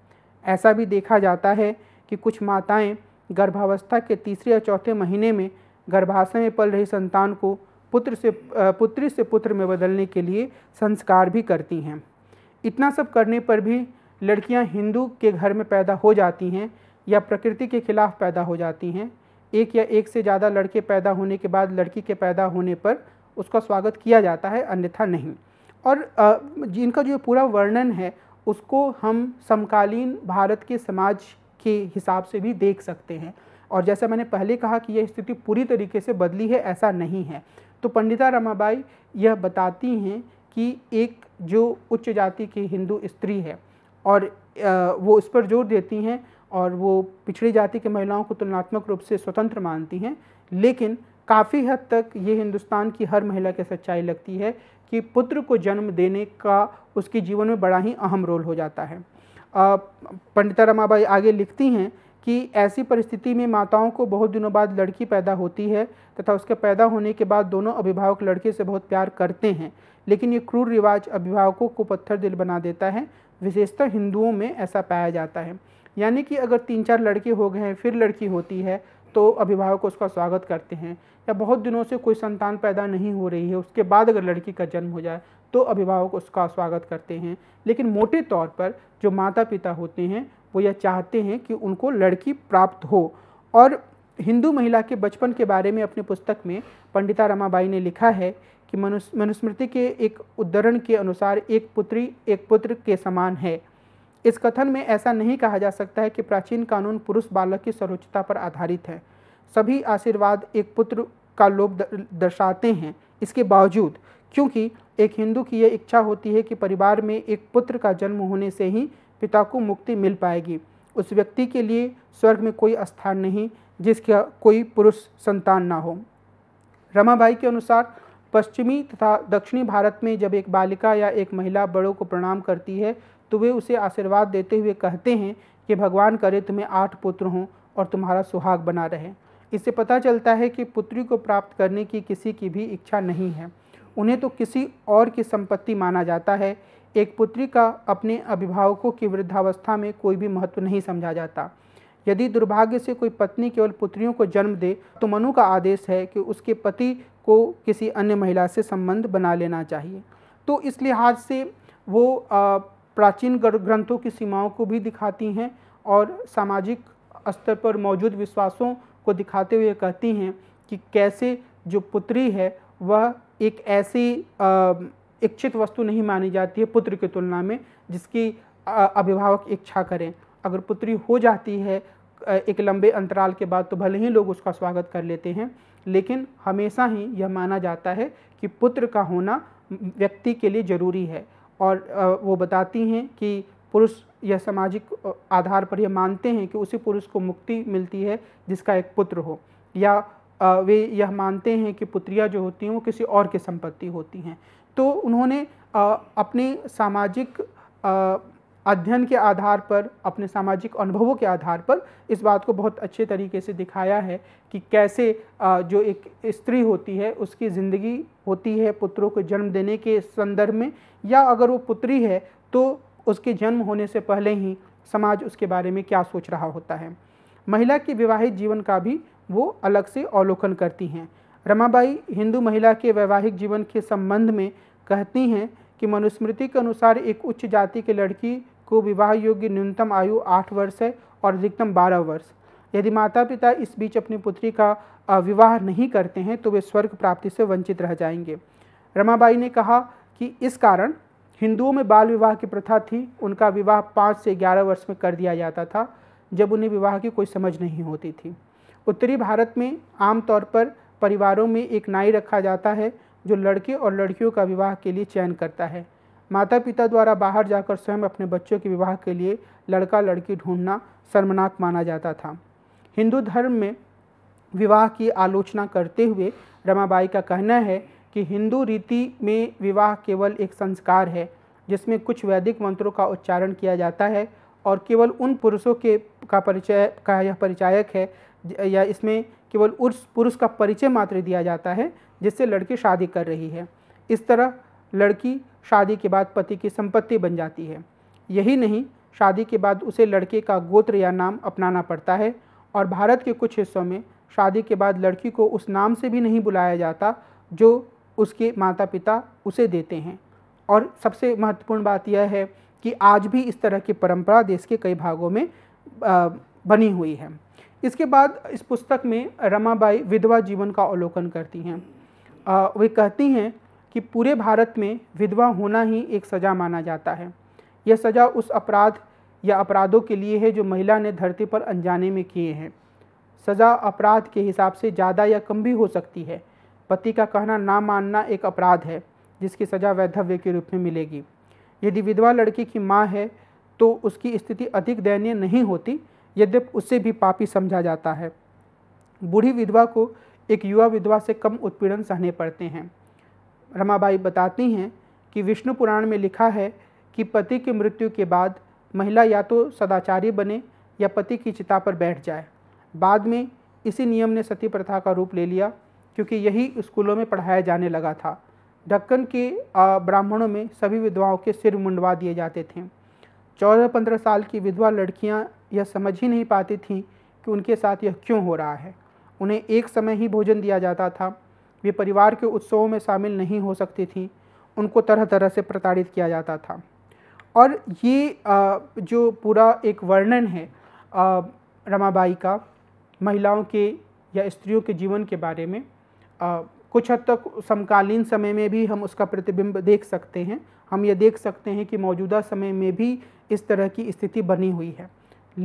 ऐसा भी देखा जाता है कि कुछ माताएं गर्भावस्था के तीसरे या चौथे महीने में गर्भाशय में पल रही संतान को पुत्र से पुत्री से पुत्र में बदलने के लिए संस्कार भी करती हैं इतना सब करने पर भी लड़कियां हिंदू के घर में पैदा हो जाती हैं या प्रकृति के खिलाफ पैदा हो जाती हैं एक या एक से ज़्यादा लड़के पैदा होने के बाद लड़की के पैदा होने पर उसका स्वागत किया जाता है अन्यथा नहीं और जिनका जो पूरा वर्णन है उसको हम समकालीन भारत के समाज के हिसाब से भी देख सकते हैं और जैसा मैंने पहले कहा कि यह स्थिति पूरी तरीके से बदली है ऐसा नहीं है तो पंडिता रमाबाई यह बताती हैं कि एक जो उच्च जाति की हिंदू स्त्री है और वो इस पर जोर देती हैं और वो पिछड़ी जाति की महिलाओं को तुलनात्मक रूप से स्वतंत्र मानती हैं लेकिन काफ़ी हद तक ये हिंदुस्तान की हर महिला के सच्चाई लगती है कि पुत्र को जन्म देने का उसके जीवन में बड़ा ही अहम रोल हो जाता है पंडिता रमाबाई आगे लिखती हैं कि ऐसी परिस्थिति में माताओं को बहुत दिनों बाद लड़की पैदा होती है तथा उसके पैदा होने के बाद दोनों अभिभावक लड़के से बहुत प्यार करते हैं लेकिन ये क्रूर रिवाज अभिभावकों को पत्थर दिल बना देता है विशेषतः हिंदुओं में ऐसा पाया जाता है यानी कि अगर तीन चार लड़के हो गए हैं फिर लड़की होती है तो अभिभावक उसका स्वागत करते हैं या बहुत दिनों से कोई संतान पैदा नहीं हो रही है उसके बाद अगर लड़की का जन्म हो जाए तो अभिभावक उसका स्वागत करते हैं लेकिन मोटे तौर पर जो माता पिता होते हैं वो यह चाहते हैं कि उनको लड़की प्राप्त हो और हिंदू महिला के बचपन के बारे में अपनी पुस्तक में पंडिता रमाबाई ने लिखा है कि मनुस्मृति के एक उद्धरण के अनुसार एक पुत्री एक पुत्र के समान है इस कथन में ऐसा नहीं कहा जा सकता है कि प्राचीन कानून पुरुष बालक की सर्वोच्चता पर आधारित है सभी आशीर्वाद एक पुत्र का लोभ दर्शाते हैं इसके बावजूद क्योंकि एक हिंदू की यह इच्छा होती है कि परिवार में एक पुत्र का जन्म होने से ही पिता को मुक्ति मिल पाएगी उस व्यक्ति के लिए स्वर्ग में कोई स्थान नहीं जिसका कोई पुरुष संतान ना हो रमाबाई के अनुसार पश्चिमी तथा दक्षिणी भारत में जब एक बालिका या एक महिला बड़ों को प्रणाम करती है तो वे उसे आशीर्वाद देते हुए कहते हैं कि भगवान करे तुम्हें आठ पुत्र हों और तुम्हारा सुहाग बना रहे इससे पता चलता है कि पुत्री को प्राप्त करने की किसी की भी इच्छा नहीं है उन्हें तो किसी और की संपत्ति माना जाता है एक पुत्री का अपने अभिभावकों की वृद्धावस्था में कोई भी महत्व नहीं समझा जाता यदि दुर्भाग्य से कोई पत्नी केवल पुत्रियों को जन्म दे तो मनु का आदेश है कि उसके पति को किसी अन्य महिला से संबंध बना लेना चाहिए तो इस लिहाज से वो आ, प्राचीन ग्रंथों की सीमाओं को भी दिखाती हैं और सामाजिक स्तर पर मौजूद विश्वासों को दिखाते हुए कहती हैं कि कैसे जो पुत्री है वह एक ऐसी इच्छित वस्तु नहीं मानी जाती है पुत्र की तुलना में जिसकी अभिभावक इच्छा करें अगर पुत्री हो जाती है एक लंबे अंतराल के बाद तो भले ही लोग उसका स्वागत कर लेते हैं लेकिन हमेशा ही यह माना जाता है कि पुत्र का होना व्यक्ति के लिए ज़रूरी है और वो बताती हैं कि पुरुष यह सामाजिक आधार पर यह मानते हैं कि उसी पुरुष को मुक्ति मिलती है जिसका एक पुत्र हो या वे यह मानते हैं कि पुत्रियाँ जो होती हैं वो किसी और की संपत्ति होती हैं तो उन्होंने अपने सामाजिक अध्ययन के आधार पर अपने सामाजिक अनुभवों के आधार पर इस बात को बहुत अच्छे तरीके से दिखाया है कि कैसे जो एक स्त्री होती है उसकी ज़िंदगी होती है पुत्रों को जन्म देने के संदर्भ में या अगर वो पुत्री है तो उसके जन्म होने से पहले ही समाज उसके बारे में क्या सोच रहा होता है महिला के विवाहित जीवन का भी वो अलग से अवलोकन करती हैं रमाबाई हिंदू महिला के वैवाहिक जीवन के संबंध में कहती हैं कि मनुस्मृति के अनुसार एक उच्च जाति की लड़की को विवाह योग्य न्यूनतम आयु आठ वर्ष है और अधिकतम बारह वर्ष यदि माता पिता इस बीच अपनी पुत्री का विवाह नहीं करते हैं तो वे स्वर्ग प्राप्ति से वंचित रह जाएंगे रमाबाई ने कहा कि इस कारण हिंदुओं में बाल विवाह की प्रथा थी उनका विवाह पाँच से ग्यारह वर्ष में कर दिया जाता था जब उन्हें विवाह की कोई समझ नहीं होती थी उत्तरी भारत में आमतौर पर परिवारों में एक नाई रखा जाता है जो लड़के और लड़कियों का विवाह के लिए चयन करता है माता पिता द्वारा बाहर जाकर स्वयं अपने बच्चों के विवाह के लिए लड़का लड़की ढूंढना शर्मनाक माना जाता था हिंदू धर्म में विवाह की आलोचना करते हुए रमाबाई का कहना है कि हिंदू रीति में विवाह केवल एक संस्कार है जिसमें कुछ वैदिक मंत्रों का उच्चारण किया जाता है और केवल उन पुरुषों के का परिचय का यह परिचायक है या इसमें केवल उस पुरुष का परिचय मात्र दिया जाता है जिससे लड़की शादी कर रही है इस तरह लड़की शादी के बाद पति की संपत्ति बन जाती है यही नहीं शादी के बाद उसे लड़के का गोत्र या नाम अपनाना पड़ता है और भारत के कुछ हिस्सों में शादी के बाद लड़की को उस नाम से भी नहीं बुलाया जाता जो उसके माता पिता उसे देते हैं और सबसे महत्वपूर्ण बात यह है कि आज भी इस तरह की परंपरा देश के कई भागों में बनी हुई है इसके बाद इस पुस्तक में रमाबाई विधवा जीवन का अवलोकन करती हैं वे कहती हैं कि पूरे भारत में विधवा होना ही एक सज़ा माना जाता है यह सज़ा उस अपराध या अपराधों के लिए है जो महिला ने धरती पर अनजाने में किए हैं सज़ा अपराध के हिसाब से ज़्यादा या कम भी हो सकती है पति का कहना ना मानना एक अपराध है जिसकी सज़ा वैधव्य के रूप में मिलेगी यदि विधवा लड़की की माँ है तो उसकी स्थिति अधिक दयनीय नहीं होती यद्यप उससे भी पापी समझा जाता है बूढ़ी विधवा को एक युवा विधवा से कम उत्पीड़न सहने पड़ते हैं रमाबाई बताती हैं कि विष्णु पुराण में लिखा है कि पति की मृत्यु के बाद महिला या तो सदाचारी बने या पति की चिता पर बैठ जाए बाद में इसी नियम ने सती प्रथा का रूप ले लिया क्योंकि यही स्कूलों में पढ़ाया जाने लगा था ढक्कन के ब्राह्मणों में सभी विधवाओं के सिर मुंडवा दिए जाते थे चौदह पंद्रह साल की विधवा लड़कियां यह समझ ही नहीं पाती थीं कि उनके साथ यह क्यों हो रहा है उन्हें एक समय ही भोजन दिया जाता था वे परिवार के उत्सवों में शामिल नहीं हो सकती थीं उनको तरह तरह से प्रताड़ित किया जाता था और ये जो पूरा एक वर्णन है रमाबाई का महिलाओं के या स्त्रियों के जीवन के बारे में कुछ हद तक समकालीन समय में भी हम उसका प्रतिबिंब देख सकते हैं हम ये देख सकते हैं कि मौजूदा समय में भी इस तरह की स्थिति बनी हुई है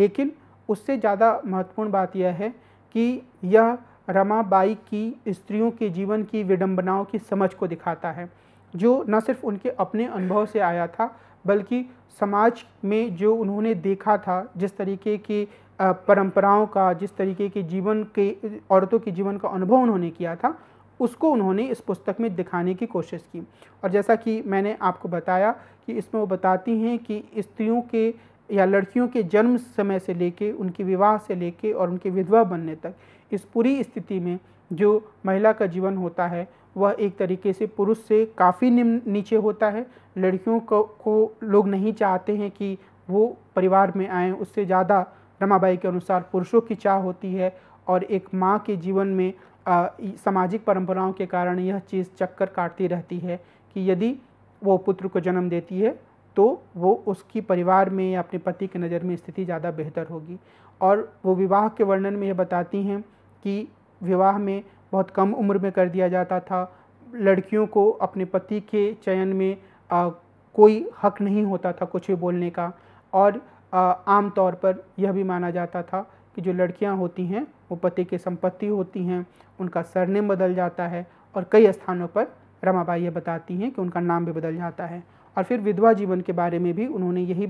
लेकिन उससे ज़्यादा महत्वपूर्ण बात यह है कि यह रमाबाई की स्त्रियों के जीवन की विडंबनाओं की समझ को दिखाता है जो न सिर्फ उनके अपने अनुभव से आया था बल्कि समाज में जो उन्होंने देखा था जिस तरीके की परंपराओं का जिस तरीके के जीवन के औरतों के जीवन का अनुभव उन्होंने किया था उसको उन्होंने इस पुस्तक में दिखाने की कोशिश की और जैसा कि मैंने आपको बताया कि इसमें वो बताती हैं कि स्त्रियों के या लड़कियों के जन्म समय से लेके उनके विवाह से लेके और उनके विधवा बनने तक इस पूरी स्थिति में जो महिला का जीवन होता है वह एक तरीके से पुरुष से काफ़ी निम्न नीचे होता है लड़कियों को, को लोग नहीं चाहते हैं कि वो परिवार में आएँ उससे ज़्यादा रमाबाई के अनुसार पुरुषों की चाह होती है और एक माँ के जीवन में आ, सामाजिक परंपराओं के कारण यह चीज़ चक्कर काटती रहती है कि यदि वो पुत्र को जन्म देती है तो वो उसकी परिवार में या अपने पति के नज़र में स्थिति ज़्यादा बेहतर होगी और वो विवाह के वर्णन में यह बताती हैं कि विवाह में बहुत कम उम्र में कर दिया जाता था लड़कियों को अपने पति के चयन में आ, कोई हक नहीं होता था कुछ भी बोलने का और आम तौर पर यह भी माना जाता था कि जो लड़कियां होती हैं वो पति के संपत्ति होती हैं उनका सरनेम बदल जाता है और कई स्थानों पर रमाबाई ये बताती हैं कि उनका नाम भी बदल जाता है और फिर विधवा जीवन के बारे में भी उन्होंने यही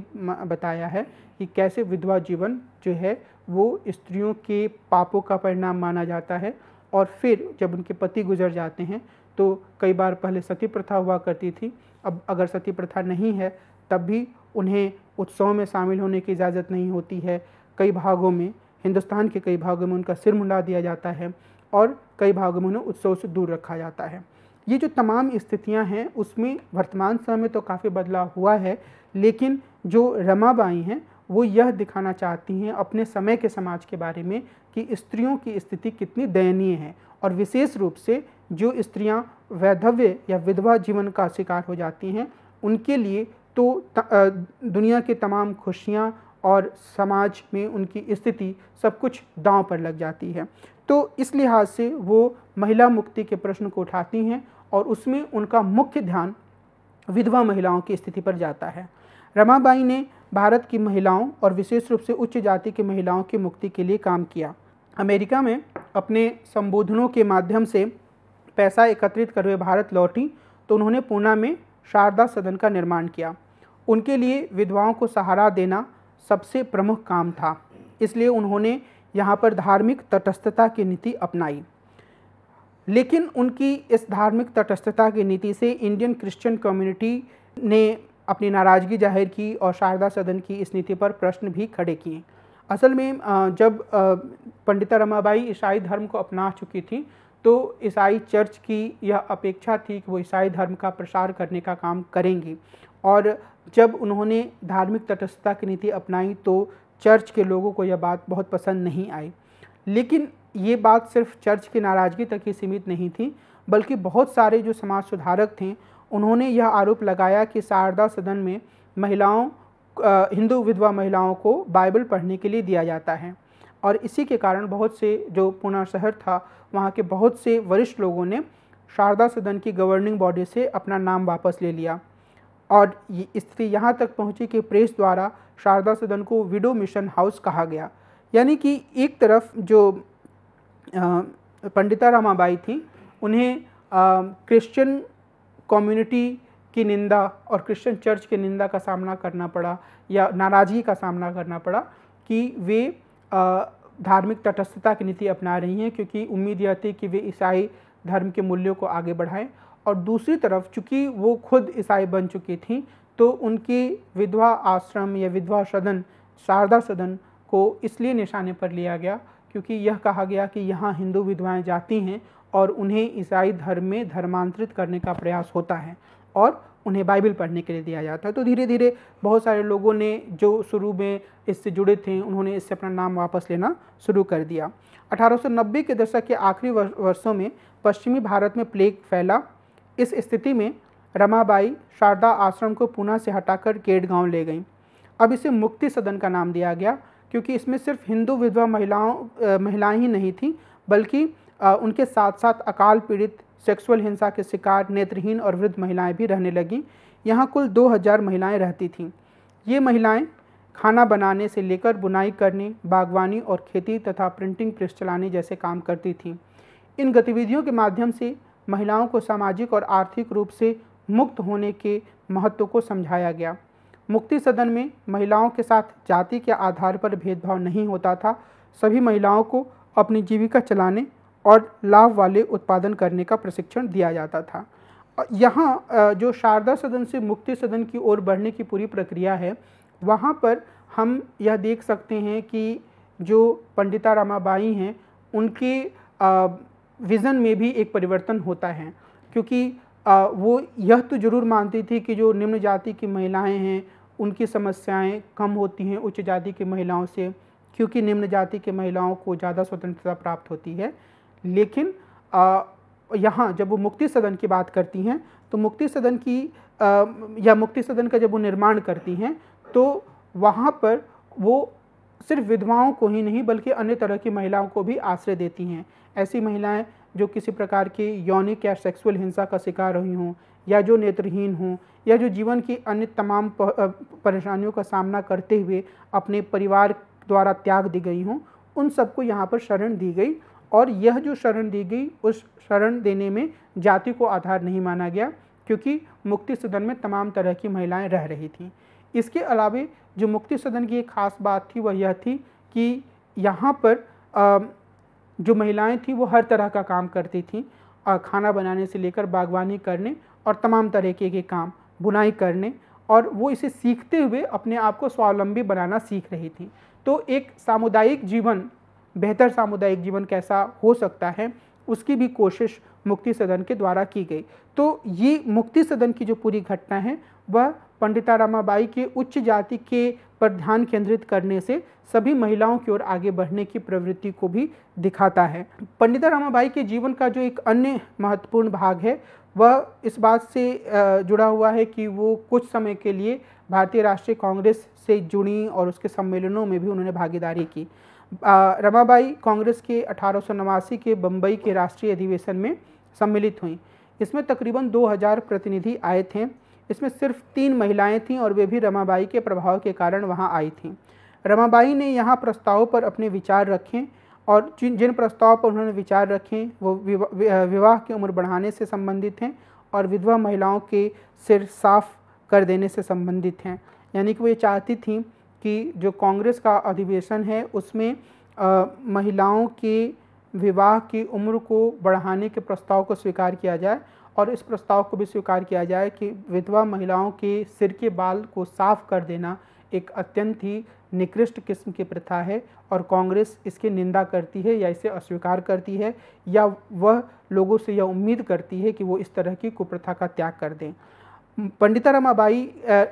बताया है कि कैसे विधवा जीवन जो है वो स्त्रियों के पापों का परिणाम माना जाता है और फिर जब उनके पति गुजर जाते हैं तो कई बार पहले सती प्रथा हुआ करती थी अब अगर सती प्रथा नहीं है तब भी उन्हें उत्सव में शामिल होने की इजाज़त नहीं होती है कई भागों में हिंदुस्तान के कई भागों में उनका सिर मुंडा दिया जाता है और कई भागों में उन्हें उत्सव से दूर रखा जाता है ये जो तमाम स्थितियाँ हैं उसमें वर्तमान समय में तो काफ़ी बदलाव हुआ है लेकिन जो रमाबाई हैं वो यह दिखाना चाहती हैं अपने समय के समाज के बारे में कि स्त्रियों की स्थिति कितनी दयनीय है और विशेष रूप से जो स्त्रियां वैधव्य या विधवा जीवन का शिकार हो जाती हैं उनके लिए तो त, आ, दुनिया के तमाम खुशियाँ और समाज में उनकी स्थिति सब कुछ दांव पर लग जाती है तो इस लिहाज से वो महिला मुक्ति के प्रश्न को उठाती हैं और उसमें उनका मुख्य ध्यान विधवा महिलाओं की स्थिति पर जाता है रमाबाई ने भारत की महिलाओं और विशेष रूप से उच्च जाति की महिलाओं की मुक्ति के लिए काम किया अमेरिका में अपने संबोधनों के माध्यम से पैसा एकत्रित कर हुए भारत लौटी तो उन्होंने पूना में शारदा सदन का निर्माण किया उनके लिए विधवाओं को सहारा देना सबसे प्रमुख काम था इसलिए उन्होंने यहाँ पर धार्मिक तटस्थता की नीति अपनाई लेकिन उनकी इस धार्मिक तटस्थता की नीति से इंडियन क्रिश्चियन कम्युनिटी ने अपनी नाराज़गी जाहिर की और शारदा सदन की इस नीति पर प्रश्न भी खड़े किए असल में जब पंडिता रमाबाई ईसाई धर्म को अपना चुकी थी तो ईसाई चर्च की यह अपेक्षा थी कि वो ईसाई धर्म का प्रसार करने का काम करेंगी और जब उन्होंने धार्मिक तटस्थता की नीति अपनाई तो चर्च के लोगों को यह बात बहुत पसंद नहीं आई लेकिन ये बात सिर्फ चर्च की नाराज़गी तक ही सीमित नहीं थी बल्कि बहुत सारे जो समाज सुधारक थे उन्होंने यह आरोप लगाया कि शारदा सदन में महिलाओं हिंदू विधवा महिलाओं को बाइबल पढ़ने के लिए दिया जाता है और इसी के कारण बहुत से जो पुणे शहर था वहाँ के बहुत से वरिष्ठ लोगों ने शारदा सदन की गवर्निंग बॉडी से अपना नाम वापस ले लिया और ये स्थिति यहाँ तक पहुँची कि प्रेस द्वारा शारदा सदन को विडो मिशन हाउस कहा गया यानी कि एक तरफ जो पंडिता रामाबाई थी उन्हें क्रिश्चियन कम्युनिटी की निंदा और क्रिश्चियन चर्च की निंदा का सामना करना पड़ा या नाराज़गी का सामना करना पड़ा कि वे धार्मिक तटस्थता की नीति अपना रही हैं क्योंकि उम्मीद यह थी कि वे ईसाई धर्म के मूल्यों को आगे बढ़ाएं और दूसरी तरफ चूँकि वो खुद ईसाई बन चुकी थीं तो उनकी विधवा आश्रम या विधवा सदन शारदा सदन को इसलिए निशाने पर लिया गया क्योंकि यह कहा गया कि यहाँ हिंदू विधवाएं जाती हैं और उन्हें ईसाई धर्म में धर्मांतरित करने का प्रयास होता है और उन्हें बाइबल पढ़ने के लिए दिया जाता है तो धीरे धीरे बहुत सारे लोगों ने जो शुरू में इससे जुड़े थे उन्होंने इससे अपना नाम वापस लेना शुरू कर दिया 1890 के दशक के आखिरी वर्षों में पश्चिमी भारत में प्लेग फैला इस स्थिति में रमाबाई शारदा आश्रम को पुनः से हटाकर केट गांव ले गई अब इसे मुक्ति सदन का नाम दिया गया क्योंकि इसमें सिर्फ हिंदू विधवा महिलाओं महिलाएं ही नहीं थीं बल्कि उनके साथ साथ अकाल पीड़ित सेक्सुअल हिंसा के शिकार नेत्रहीन और वृद्ध महिलाएं भी रहने लगीं यहाँ कुल 2000 महिलाएं रहती थीं ये महिलाएं खाना बनाने से लेकर बुनाई करने बागवानी और खेती तथा प्रिंटिंग प्रेस चलाने जैसे काम करती थीं इन गतिविधियों के माध्यम से महिलाओं को सामाजिक और आर्थिक रूप से मुक्त होने के महत्व को समझाया गया मुक्ति सदन में महिलाओं के साथ जाति के आधार पर भेदभाव नहीं होता था सभी महिलाओं को अपनी जीविका चलाने और लाभ वाले उत्पादन करने का प्रशिक्षण दिया जाता था यहाँ जो शारदा सदन से मुक्ति सदन की ओर बढ़ने की पूरी प्रक्रिया है वहाँ पर हम यह देख सकते हैं कि जो पंडिता रामाबाई हैं उनके विज़न में भी एक परिवर्तन होता है क्योंकि वो यह तो ज़रूर मानती थी कि जो निम्न जाति की महिलाएं हैं उनकी समस्याएं कम होती हैं उच्च जाति की महिलाओं से क्योंकि निम्न जाति की महिलाओं को ज़्यादा स्वतंत्रता प्राप्त होती है लेकिन यहाँ जब वो मुक्ति सदन की बात करती हैं तो मुक्ति सदन की आ, या मुक्ति सदन का जब वो निर्माण करती हैं तो वहाँ पर वो सिर्फ विधवाओं को ही नहीं बल्कि अन्य तरह की महिलाओं को भी आश्रय देती हैं ऐसी महिलाएं जो किसी प्रकार की यौनिक या सेक्सुअल हिंसा का शिकार रही हों या जो नेत्रहीन हों या जो जीवन की अन्य तमाम परेशानियों का सामना करते हुए अपने परिवार द्वारा त्याग दी गई हों उन सबको यहाँ पर शरण दी गई और यह जो शरण दी गई उस शरण देने में जाति को आधार नहीं माना गया क्योंकि मुक्ति सदन में तमाम तरह की महिलाएं रह रही थीं इसके अलावे जो मुक्ति सदन की एक ख़ास बात थी वह यह थी कि यहाँ पर जो महिलाएं थीं वो हर तरह का काम करती थीं खाना बनाने से लेकर बागवानी करने और तमाम तरीके के काम बुनाई करने और वो इसे सीखते हुए अपने आप को स्वावलंबी बनाना सीख रही थी तो एक सामुदायिक जीवन बेहतर सामुदायिक जीवन कैसा हो सकता है उसकी भी कोशिश मुक्ति सदन के द्वारा की गई तो ये मुक्ति सदन की जो पूरी घटना है वह पंडिता रामाबाई के उच्च जाति के पर ध्यान केंद्रित करने से सभी महिलाओं की ओर आगे बढ़ने की प्रवृत्ति को भी दिखाता है पंडिता रामाबाई के जीवन का जो एक अन्य महत्वपूर्ण भाग है वह इस बात से जुड़ा हुआ है कि वो कुछ समय के लिए भारतीय राष्ट्रीय कांग्रेस से जुड़ी और उसके सम्मेलनों में भी उन्होंने भागीदारी की रमाबाई कांग्रेस के अठारह के बम्बई के राष्ट्रीय अधिवेशन में सम्मिलित हुई इसमें तकरीबन 2000 प्रतिनिधि आए थे इसमें सिर्फ तीन महिलाएं थीं और वे भी रमाबाई के प्रभाव के कारण वहां आई थीं रमाबाई ने यहाँ प्रस्तावों पर अपने विचार रखें और जिन जिन प्रस्ताव पर उन्होंने विचार रखें वो विवाह की उम्र बढ़ाने से संबंधित हैं और विधवा महिलाओं के सिर साफ कर देने से संबंधित हैं यानी कि वो ये चाहती थी कि जो कांग्रेस का अधिवेशन है उसमें आ, महिलाओं के विवाह की उम्र को बढ़ाने के प्रस्ताव को स्वीकार किया जाए और इस प्रस्ताव को भी स्वीकार किया जाए कि विधवा महिलाओं के सिर के बाल को साफ कर देना एक अत्यंत ही निकृष्ट किस्म की प्रथा है और कांग्रेस इसकी निंदा करती है या इसे अस्वीकार करती है या वह लोगों से यह उम्मीद करती है कि वो इस तरह की कुप्रथा का त्याग कर दें पंडिता रमाबाई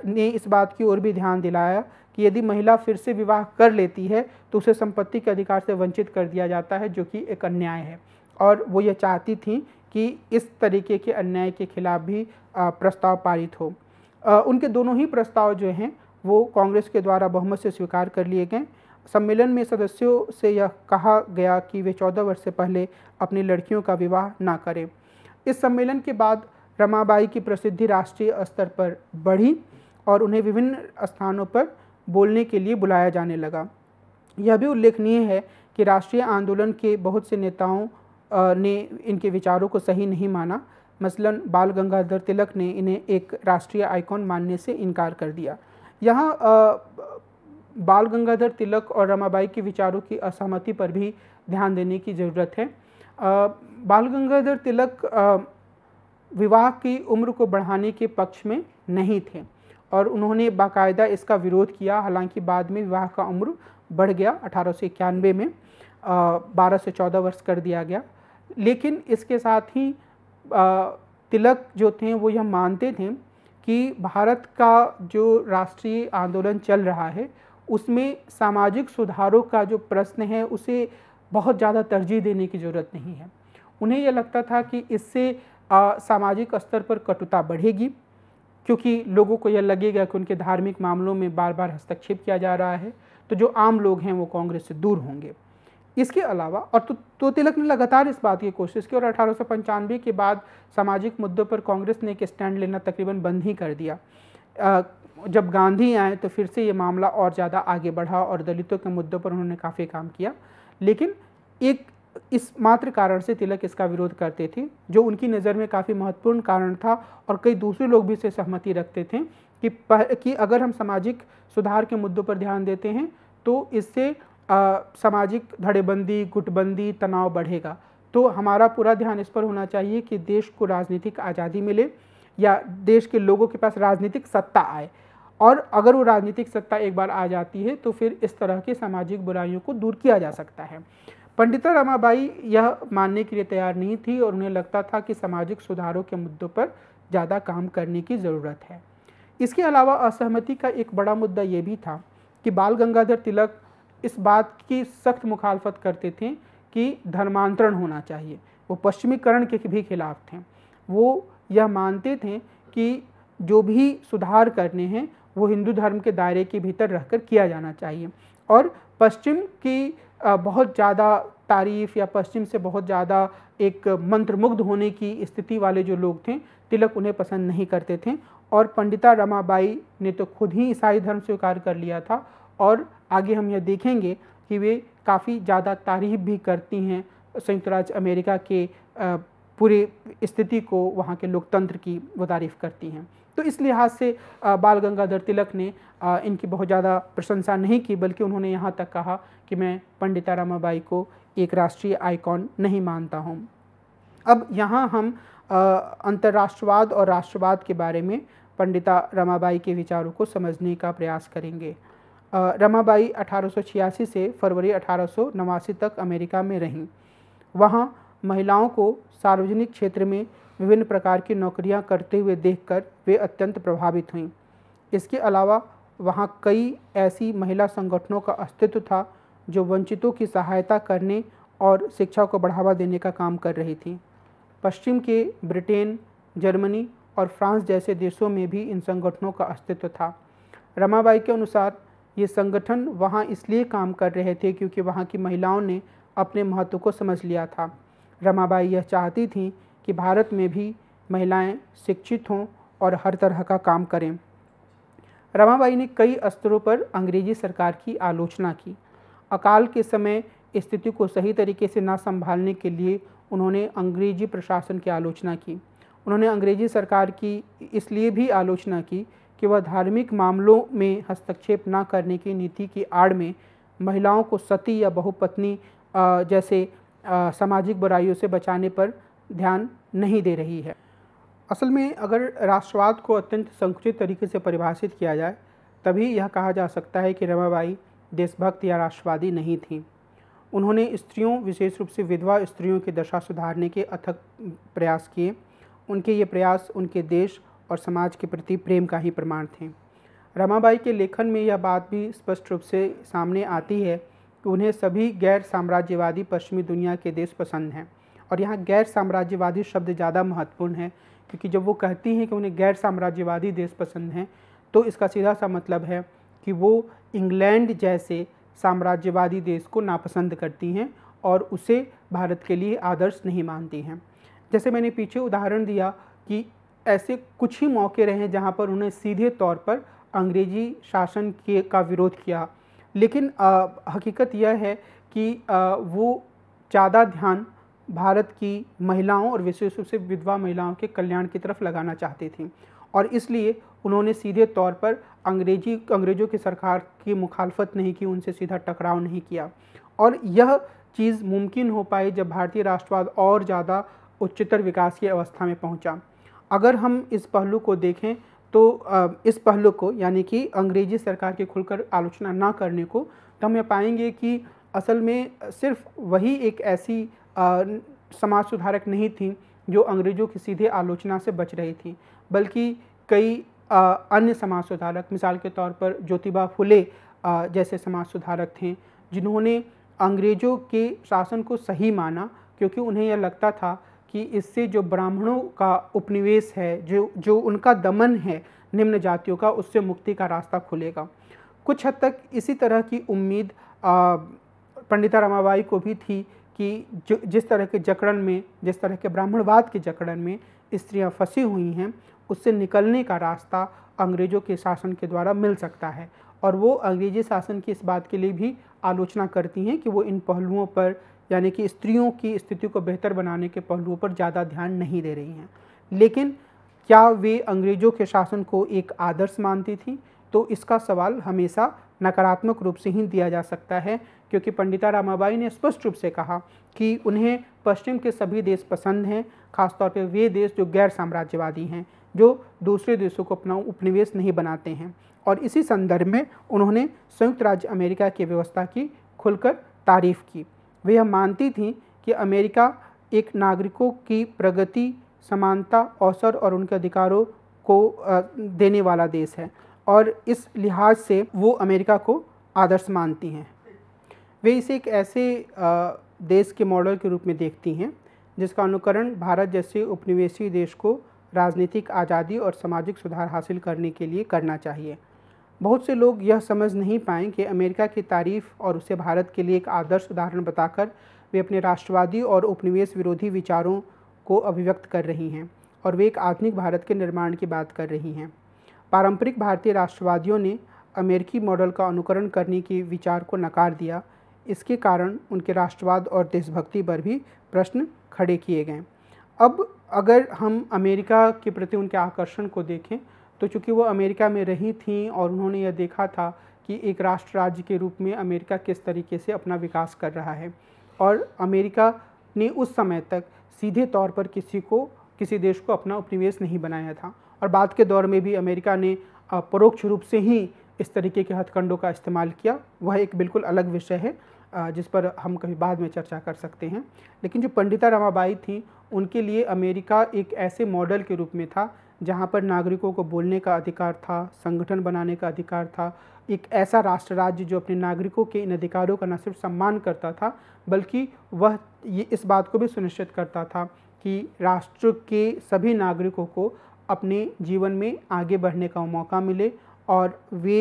ने इस बात की ओर भी ध्यान दिलाया कि यदि महिला फिर से विवाह कर लेती है तो उसे संपत्ति के अधिकार से वंचित कर दिया जाता है जो कि एक अन्याय है और वो यह चाहती थी कि इस तरीके के अन्याय के खिलाफ भी प्रस्ताव पारित हो उनके दोनों ही प्रस्ताव जो हैं वो कांग्रेस के द्वारा बहुमत से स्वीकार कर लिए गए सम्मेलन में सदस्यों से यह कहा गया कि वे चौदह वर्ष से पहले अपनी लड़कियों का विवाह ना करें इस सम्मेलन के बाद रमाबाई की प्रसिद्धि राष्ट्रीय स्तर पर बढ़ी और उन्हें विभिन्न स्थानों पर बोलने के लिए बुलाया जाने लगा यह भी उल्लेखनीय है कि राष्ट्रीय आंदोलन के बहुत से नेताओं ने इनके विचारों को सही नहीं माना मसलन बाल गंगाधर तिलक ने इन्हें एक राष्ट्रीय आइकॉन मानने से इनकार कर दिया यहाँ बाल गंगाधर तिलक और रमाबाई के विचारों की असहमति पर भी ध्यान देने की ज़रूरत है बाल गंगाधर तिलक विवाह की उम्र को बढ़ाने के पक्ष में नहीं थे और उन्होंने बाकायदा इसका विरोध किया हालांकि बाद में विवाह का उम्र बढ़ गया अठारह में बारह से चौदह वर्ष कर दिया गया लेकिन इसके साथ ही तिलक जो थे वो यह मानते थे कि भारत का जो राष्ट्रीय आंदोलन चल रहा है उसमें सामाजिक सुधारों का जो प्रश्न है उसे बहुत ज़्यादा तरजीह देने की ज़रूरत नहीं है उन्हें यह लगता था कि इससे सामाजिक स्तर पर कटुता बढ़ेगी क्योंकि लोगों को यह लगेगा कि उनके धार्मिक मामलों में बार बार हस्तक्षेप किया जा रहा है तो जो आम लोग हैं वो कांग्रेस से दूर होंगे इसके अलावा और तो, तो तिलक ने लगातार इस बात की कोशिश की और अठारह के बाद सामाजिक मुद्दों पर कांग्रेस ने एक स्टैंड लेना तकरीबन बंद ही कर दिया आ, जब गांधी आए तो फिर से ये मामला और ज़्यादा आगे बढ़ा और दलितों के मुद्दों पर उन्होंने काफ़ी काम किया लेकिन एक इस मात्र कारण से तिलक इसका विरोध करते थे जो उनकी नज़र में काफ़ी महत्वपूर्ण कारण था और कई दूसरे लोग भी इसे सहमति रखते थे कि कि अगर हम सामाजिक सुधार के मुद्दों पर ध्यान देते हैं तो इससे सामाजिक धड़ेबंदी गुटबंदी तनाव बढ़ेगा तो हमारा पूरा ध्यान इस पर होना चाहिए कि देश को राजनीतिक आज़ादी मिले या देश के लोगों के पास राजनीतिक सत्ता आए और अगर वो राजनीतिक सत्ता एक बार आ जाती है तो फिर इस तरह की सामाजिक बुराइयों को दूर किया जा सकता है पंडिता रमाबाई यह मानने के लिए तैयार नहीं थी और उन्हें लगता था कि सामाजिक सुधारों के मुद्दों पर ज़्यादा काम करने की ज़रूरत है इसके अलावा असहमति का एक बड़ा मुद्दा ये भी था कि बाल गंगाधर तिलक इस बात की सख्त मुखालफत करते थे कि धर्मांतरण होना चाहिए वो पश्चिमीकरण के भी खिलाफ थे वो यह मानते थे कि जो भी सुधार करने हैं वो हिंदू धर्म के दायरे के भीतर रहकर किया जाना चाहिए और पश्चिम की बहुत ज़्यादा तारीफ़ या पश्चिम से बहुत ज़्यादा एक मंत्रमुग्ध होने की स्थिति वाले जो लोग थे तिलक उन्हें पसंद नहीं करते थे और पंडिता रमाबाई ने तो खुद ही ईसाई धर्म स्वीकार कर लिया था और आगे हम यह देखेंगे कि वे काफ़ी ज़्यादा तारीफ भी करती हैं संयुक्त राज्य अमेरिका के पूरे स्थिति को वहाँ के लोकतंत्र की वो तारीफ करती हैं तो इस लिहाज से बाल गंगाधर तिलक ने इनकी बहुत ज़्यादा प्रशंसा नहीं की बल्कि उन्होंने यहाँ तक कहा कि मैं पंडिता रामाबाई को एक राष्ट्रीय आइकॉन नहीं मानता हूँ अब यहाँ हम अंतर्राष्ट्रवाद और राष्ट्रवाद के बारे में पंडिता रमाबाई के विचारों को समझने का प्रयास करेंगे रमाबाई अठारह से फरवरी अठारह तक अमेरिका में रहीं वहाँ महिलाओं को सार्वजनिक क्षेत्र में विभिन्न प्रकार की नौकरियां करते हुए देखकर वे अत्यंत प्रभावित हुईं इसके अलावा वहाँ कई ऐसी महिला संगठनों का अस्तित्व था जो वंचितों की सहायता करने और शिक्षा को बढ़ावा देने का काम कर रही थी पश्चिम के ब्रिटेन जर्मनी और फ्रांस जैसे देशों में भी इन संगठनों का अस्तित्व था रमाबाई के अनुसार ये संगठन वहाँ इसलिए काम कर रहे थे क्योंकि वहाँ की महिलाओं ने अपने महत्व को समझ लिया था रमाबाई यह चाहती थीं कि भारत में भी महिलाएं शिक्षित हों और हर तरह का काम करें रमाबाई ने कई स्तरों पर अंग्रेजी सरकार की आलोचना की अकाल के समय स्थिति को सही तरीके से ना संभालने के लिए उन्होंने अंग्रेजी प्रशासन की आलोचना की उन्होंने अंग्रेजी सरकार की इसलिए भी आलोचना की कि वह धार्मिक मामलों में हस्तक्षेप ना करने की नीति की आड़ में महिलाओं को सती या बहुपत्नी जैसे सामाजिक बुराइयों से बचाने पर ध्यान नहीं दे रही है असल में अगर राष्ट्रवाद को अत्यंत संकुचित तरीके से परिभाषित किया जाए तभी यह कहा जा सकता है कि रमाबाई देशभक्त या राष्ट्रवादी नहीं थी उन्होंने स्त्रियों विशेष रूप से विधवा स्त्रियों की दशा सुधारने के अथक प्रयास किए उनके ये प्रयास उनके देश और समाज के प्रति प्रेम का ही प्रमाण थे रमाबाई के लेखन में यह बात भी स्पष्ट रूप से सामने आती है कि उन्हें सभी गैर साम्राज्यवादी पश्चिमी दुनिया के देश पसंद हैं और यहाँ गैर साम्राज्यवादी शब्द ज़्यादा महत्वपूर्ण है क्योंकि जब वो कहती हैं कि उन्हें गैर साम्राज्यवादी देश पसंद हैं तो इसका सीधा सा मतलब है कि वो इंग्लैंड जैसे साम्राज्यवादी देश को नापसंद करती हैं और उसे भारत के लिए आदर्श नहीं मानती हैं जैसे मैंने पीछे उदाहरण दिया कि ऐसे कुछ ही मौके रहे जहाँ पर उन्हें सीधे तौर पर अंग्रेजी शासन के का विरोध किया लेकिन आ, हकीकत यह है कि आ, वो ज़्यादा ध्यान भारत की महिलाओं और विशेष रूप से विधवा महिलाओं के कल्याण की तरफ लगाना चाहती थी और इसलिए उन्होंने सीधे तौर पर अंग्रेजी अंग्रेज़ों की सरकार की मुखालफत नहीं की उनसे सीधा टकराव नहीं किया और यह चीज़ मुमकिन हो पाई जब भारतीय राष्ट्रवाद और ज़्यादा उच्चतर विकास की अवस्था में पहुंचा अगर हम इस पहलू को देखें तो इस पहलू को यानी कि अंग्रेजी सरकार के खुलकर आलोचना ना करने को तो हम ये पाएंगे कि असल में सिर्फ वही एक ऐसी समाज सुधारक नहीं थी जो अंग्रेज़ों की सीधे आलोचना से बच रही थी बल्कि कई अन्य समाज सुधारक मिसाल के तौर पर ज्योतिबा फुले जैसे समाज सुधारक थे जिन्होंने अंग्रेज़ों के शासन को सही माना क्योंकि उन्हें यह लगता था कि इससे जो ब्राह्मणों का उपनिवेश है जो जो उनका दमन है निम्न जातियों का उससे मुक्ति का रास्ता खुलेगा कुछ हद तक इसी तरह की उम्मीद पंडिता रमाबाई को भी थी कि जो जिस तरह के जकड़न में जिस तरह के ब्राह्मणवाद के जकड़न में स्त्रियां फंसी हुई हैं उससे निकलने का रास्ता अंग्रेज़ों के शासन के द्वारा मिल सकता है और वो अंग्रेजी शासन की इस बात के लिए भी आलोचना करती हैं कि वो इन पहलुओं पर यानी कि स्त्रियों की स्थिति को बेहतर बनाने के पहलुओं पर ज़्यादा ध्यान नहीं दे रही हैं लेकिन क्या वे अंग्रेज़ों के शासन को एक आदर्श मानती थी तो इसका सवाल हमेशा नकारात्मक रूप से ही दिया जा सकता है क्योंकि पंडिता रामाबाई ने स्पष्ट रूप से कहा कि उन्हें पश्चिम के सभी देश पसंद हैं खासतौर पर वे देश जो गैर साम्राज्यवादी हैं जो दूसरे देशों को अपना उपनिवेश नहीं बनाते हैं और इसी संदर्भ में उन्होंने संयुक्त राज्य अमेरिका की व्यवस्था की खुलकर तारीफ़ की वे यह मानती थीं कि अमेरिका एक नागरिकों की प्रगति समानता अवसर और उनके अधिकारों को देने वाला देश है और इस लिहाज से वो अमेरिका को आदर्श मानती हैं वे इसे एक ऐसे देश के मॉडल के रूप में देखती हैं जिसका अनुकरण भारत जैसे उपनिवेशी देश को राजनीतिक आज़ादी और सामाजिक सुधार हासिल करने के लिए करना चाहिए बहुत से लोग यह समझ नहीं पाए कि अमेरिका की तारीफ और उसे भारत के लिए एक आदर्श उदाहरण बताकर वे अपने राष्ट्रवादी और उपनिवेश विरोधी विचारों को अभिव्यक्त कर रही हैं और वे एक आधुनिक भारत के निर्माण की बात कर रही हैं पारंपरिक भारतीय राष्ट्रवादियों ने अमेरिकी मॉडल का अनुकरण करने के विचार को नकार दिया इसके कारण उनके राष्ट्रवाद और देशभक्ति पर भी प्रश्न खड़े किए गए अब अगर हम अमेरिका के प्रति उनके आकर्षण को देखें तो चूँकि वो अमेरिका में रही थी और उन्होंने यह देखा था कि एक राष्ट्र राज्य के रूप में अमेरिका किस तरीके से अपना विकास कर रहा है और अमेरिका ने उस समय तक सीधे तौर पर किसी को किसी देश को अपना उपनिवेश नहीं बनाया था और बाद के दौर में भी अमेरिका ने परोक्ष रूप से ही इस तरीके के हथकंडों का इस्तेमाल किया वह एक बिल्कुल अलग विषय है जिस पर हम कभी बाद में चर्चा कर सकते हैं लेकिन जो पंडिता रमाबाई थी उनके लिए अमेरिका एक ऐसे मॉडल के रूप में था जहाँ पर नागरिकों को बोलने का अधिकार था संगठन बनाने का अधिकार था एक ऐसा राष्ट्र राज्य जो अपने नागरिकों के इन अधिकारों का न सिर्फ सम्मान करता था बल्कि वह ये इस बात को भी सुनिश्चित करता था कि राष्ट्र के सभी नागरिकों को अपने जीवन में आगे बढ़ने का मौका मिले और वे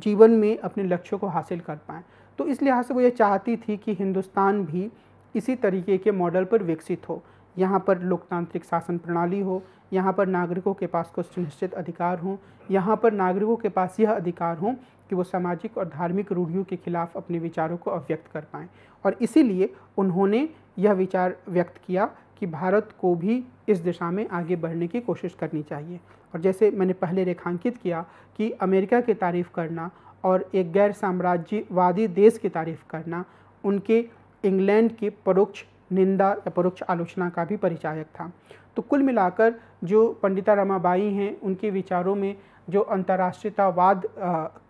जीवन में अपने लक्ष्यों को हासिल कर पाएँ तो इस लिहाज से वो ये चाहती थी कि हिंदुस्तान भी इसी तरीके के मॉडल पर विकसित हो यहाँ पर लोकतांत्रिक शासन प्रणाली हो यहाँ पर नागरिकों के पास कुछ सुनिश्चित अधिकार हों यहाँ पर नागरिकों के पास यह अधिकार हों कि वो सामाजिक और धार्मिक रूढ़ियों के खिलाफ अपने विचारों को अव्यक्त कर पाएँ और इसीलिए उन्होंने यह विचार व्यक्त किया कि भारत को भी इस दिशा में आगे बढ़ने की कोशिश करनी चाहिए और जैसे मैंने पहले रेखांकित किया कि अमेरिका की तारीफ़ करना और एक गैर साम्राज्यवादी देश की तारीफ़ करना उनके इंग्लैंड के परोक्ष निंदा या परोक्ष आलोचना का भी परिचायक था तो कुल मिलाकर जो पंडिता रमाबाई हैं उनके विचारों में जो अंतर्राष्ट्रीयतावाद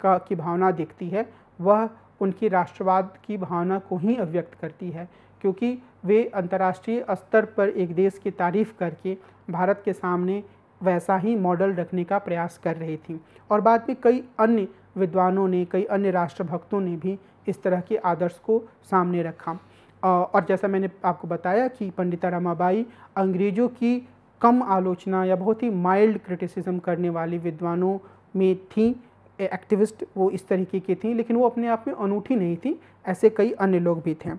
का की भावना दिखती है वह उनकी राष्ट्रवाद की भावना को ही अभिव्यक्त करती है क्योंकि वे अंतर्राष्ट्रीय स्तर पर एक देश की तारीफ करके भारत के सामने वैसा ही मॉडल रखने का प्रयास कर रही थी और बाद में कई अन्य विद्वानों ने कई अन्य राष्ट्रभक्तों ने भी इस तरह के आदर्श को सामने रखा और जैसा मैंने आपको बताया कि पंडिता रमाबाई अंग्रेज़ों की कम आलोचना या बहुत ही माइल्ड क्रिटिसिज्म करने वाली विद्वानों में थी एक्टिविस्ट वो इस तरीके की थी लेकिन वो अपने आप में अनूठी नहीं थी ऐसे कई अन्य लोग भी थे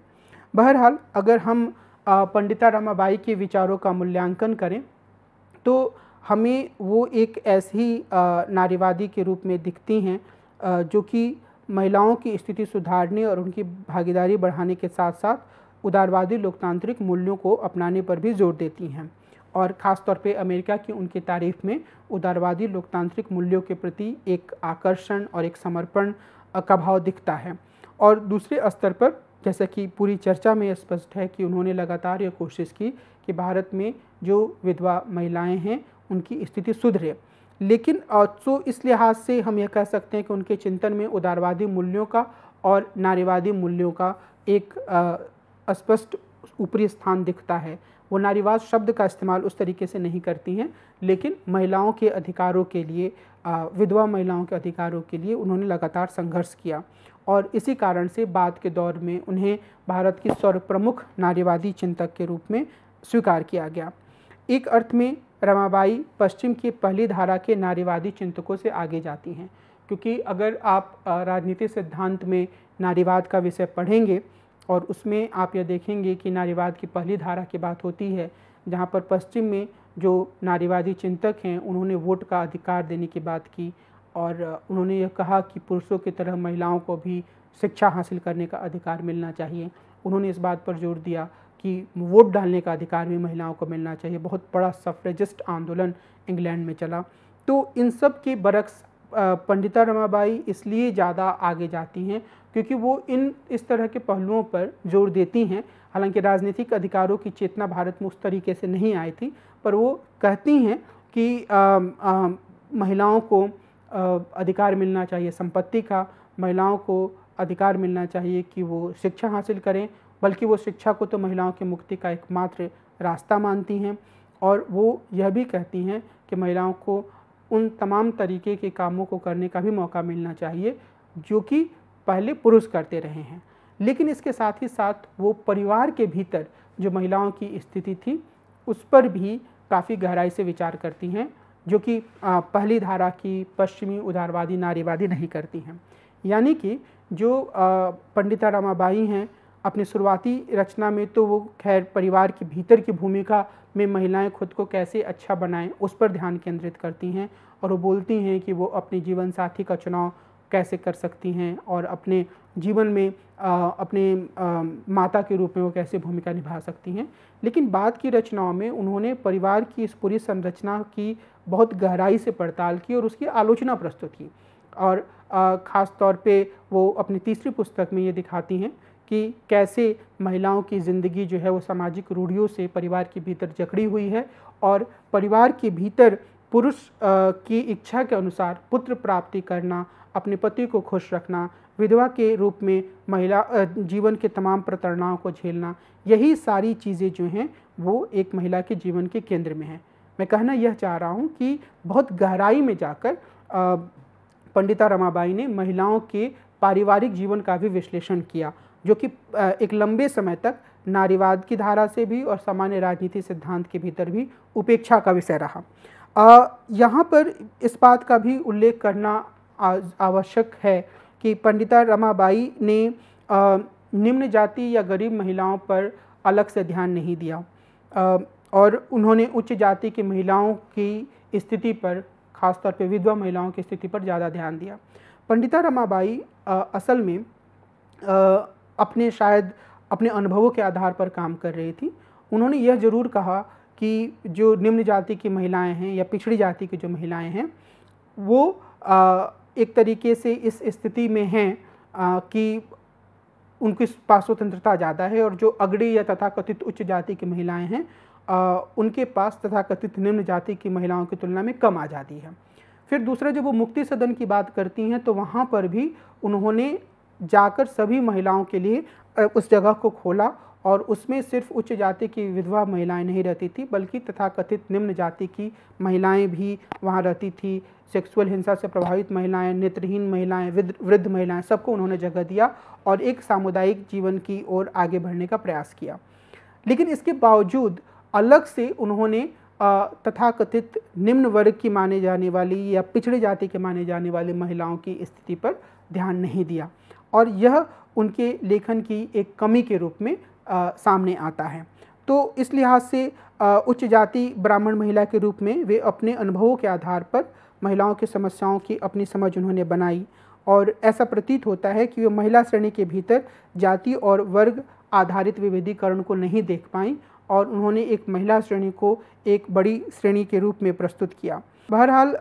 बहरहाल अगर हम पंडिता रमाबाई के विचारों का मूल्यांकन करें तो हमें वो एक ऐसी नारीवादी के रूप में दिखती हैं जो कि महिलाओं की स्थिति सुधारने और उनकी भागीदारी बढ़ाने के साथ साथ उदारवादी लोकतांत्रिक मूल्यों को अपनाने पर भी जोर देती हैं और ख़ासतौर पर अमेरिका की उनकी तारीफ में उदारवादी लोकतांत्रिक मूल्यों के प्रति एक आकर्षण और एक समर्पण का भाव दिखता है और दूसरे स्तर पर जैसा कि पूरी चर्चा में स्पष्ट है कि उन्होंने लगातार ये कोशिश की कि भारत में जो विधवा महिलाएं हैं उनकी स्थिति सुधरे लेकिन सो इस लिहाज से हम यह कह सकते हैं कि उनके चिंतन में उदारवादी मूल्यों का और नारीवादी मूल्यों का एक स्पष्ट ऊपरी स्थान दिखता है वो नारीवाद शब्द का इस्तेमाल उस तरीके से नहीं करती हैं लेकिन महिलाओं के अधिकारों के लिए विधवा महिलाओं के अधिकारों के लिए उन्होंने लगातार संघर्ष किया और इसी कारण से बाद के दौर में उन्हें भारत की सर्वप्रमुख नारीवादी चिंतक के रूप में स्वीकार किया गया एक अर्थ में रमाबाई पश्चिम की पहली धारा के नारीवादी चिंतकों से आगे जाती हैं क्योंकि अगर आप राजनीति सिद्धांत में नारीवाद का विषय पढ़ेंगे और उसमें आप यह देखेंगे कि नारीवाद की पहली धारा की बात होती है जहाँ पर पश्चिम में जो नारीवादी चिंतक हैं उन्होंने वोट का अधिकार देने की बात की और उन्होंने यह कहा कि पुरुषों की तरह महिलाओं को भी शिक्षा हासिल करने का अधिकार मिलना चाहिए उन्होंने इस बात पर जोर दिया कि वोट डालने का अधिकार भी महिलाओं को मिलना चाहिए बहुत बड़ा सफ्रेजिस्ट आंदोलन इंग्लैंड में चला तो इन सब के बरक्स पंडिता रमाबाई इसलिए ज़्यादा आगे जाती हैं क्योंकि वो इन इस तरह के पहलुओं पर जोर देती हैं हालांकि राजनीतिक अधिकारों की चेतना भारत में उस तरीके से नहीं आई थी पर वो कहती हैं कि आ, आ, महिलाओं को आ, अधिकार मिलना चाहिए संपत्ति का महिलाओं को अधिकार मिलना चाहिए कि वो शिक्षा हासिल करें बल्कि वो शिक्षा को तो महिलाओं की मुक्ति का एकमात्र रास्ता मानती हैं और वो यह भी कहती हैं कि महिलाओं को उन तमाम तरीके के कामों को करने का भी मौका मिलना चाहिए जो कि पहले पुरुष करते रहे हैं लेकिन इसके साथ ही साथ वो परिवार के भीतर जो महिलाओं की स्थिति थी उस पर भी काफ़ी गहराई से विचार करती हैं जो कि पहली धारा की पश्चिमी उदारवादी नारीवादी नहीं करती हैं यानी कि जो पंडिता रामाबाई हैं अपनी शुरुआती रचना में तो वो खैर परिवार के भीतर की भूमिका में महिलाएं खुद को कैसे अच्छा बनाएं उस पर ध्यान केंद्रित करती हैं और वो बोलती हैं कि वो अपने जीवन साथी का चुनाव कैसे कर सकती हैं और अपने जीवन में आ, अपने आ, माता के रूप में वो कैसे भूमिका निभा सकती हैं लेकिन बाद की रचनाओं में उन्होंने परिवार की इस पूरी संरचना की बहुत गहराई से पड़ताल की और उसकी आलोचना प्रस्तुत की और ख़ास तौर पे वो अपनी तीसरी पुस्तक में ये दिखाती हैं कि कैसे महिलाओं की ज़िंदगी जो है वो सामाजिक रूढ़ियों से परिवार के भीतर जकड़ी हुई है और परिवार के भीतर पुरुष की इच्छा के अनुसार पुत्र प्राप्ति करना अपने पति को खुश रखना विधवा के रूप में महिला जीवन के तमाम प्रताड़नाओं को झेलना यही सारी चीज़ें जो हैं वो एक महिला के जीवन के केंद्र में हैं मैं कहना यह चाह रहा हूँ कि बहुत गहराई में जाकर पंडिता रमाबाई ने महिलाओं के पारिवारिक जीवन का भी विश्लेषण किया जो कि एक लंबे समय तक नारीवाद की धारा से भी और सामान्य राजनीति सिद्धांत के भीतर भी उपेक्षा का विषय रहा यहाँ पर इस बात का भी उल्लेख करना आवश्यक है कि पंडिता रमाबाई ने निम्न जाति या गरीब महिलाओं पर अलग से ध्यान नहीं दिया आ, और उन्होंने उच्च जाति की महिलाओं की स्थिति पर खासतौर पर विधवा महिलाओं की स्थिति पर ज़्यादा ध्यान दिया पंडिता रमाबाई असल में अपने शायद अपने अनुभवों के आधार पर काम कर रही थी उन्होंने यह ज़रूर कहा कि जो निम्न जाति की महिलाएं हैं या पिछड़ी जाति की जो महिलाएं हैं वो आ, एक तरीके से इस स्थिति में हैं कि उनके पास स्वतंत्रता ज़्यादा है और जो अगड़ी या तथाकथित उच्च जाति की महिलाएं हैं आ, उनके पास तथाकथित निम्न जाति की महिलाओं की तुलना में कम आज़ादी है फिर दूसरा जब वो मुक्ति सदन की बात करती हैं तो वहाँ पर भी उन्होंने जाकर सभी महिलाओं के लिए उस जगह को खोला और उसमें सिर्फ उच्च जाति की विधवा महिलाएं नहीं रहती थी बल्कि तथाकथित निम्न जाति की महिलाएं भी वहाँ रहती थी सेक्सुअल हिंसा से प्रभावित महिलाएं नेत्रहीन महिलाएं वृद्ध महिलाएं सबको उन्होंने जगह दिया और एक सामुदायिक जीवन की ओर आगे बढ़ने का प्रयास किया लेकिन इसके बावजूद अलग से उन्होंने तथाकथित निम्न वर्ग की माने जाने वाली या पिछड़ी जाति के माने जाने वाली महिलाओं की स्थिति पर ध्यान नहीं दिया और यह उनके लेखन की एक कमी के रूप में आ, सामने आता है तो इस लिहाज से आ, उच्च जाति ब्राह्मण महिला के रूप में वे अपने अनुभवों के आधार पर महिलाओं की समस्याओं की अपनी समझ उन्होंने बनाई और ऐसा प्रतीत होता है कि वे महिला श्रेणी के भीतर जाति और वर्ग आधारित विविधीकरण को नहीं देख पाई और उन्होंने एक महिला श्रेणी को एक बड़ी श्रेणी के रूप में प्रस्तुत किया बहरहाल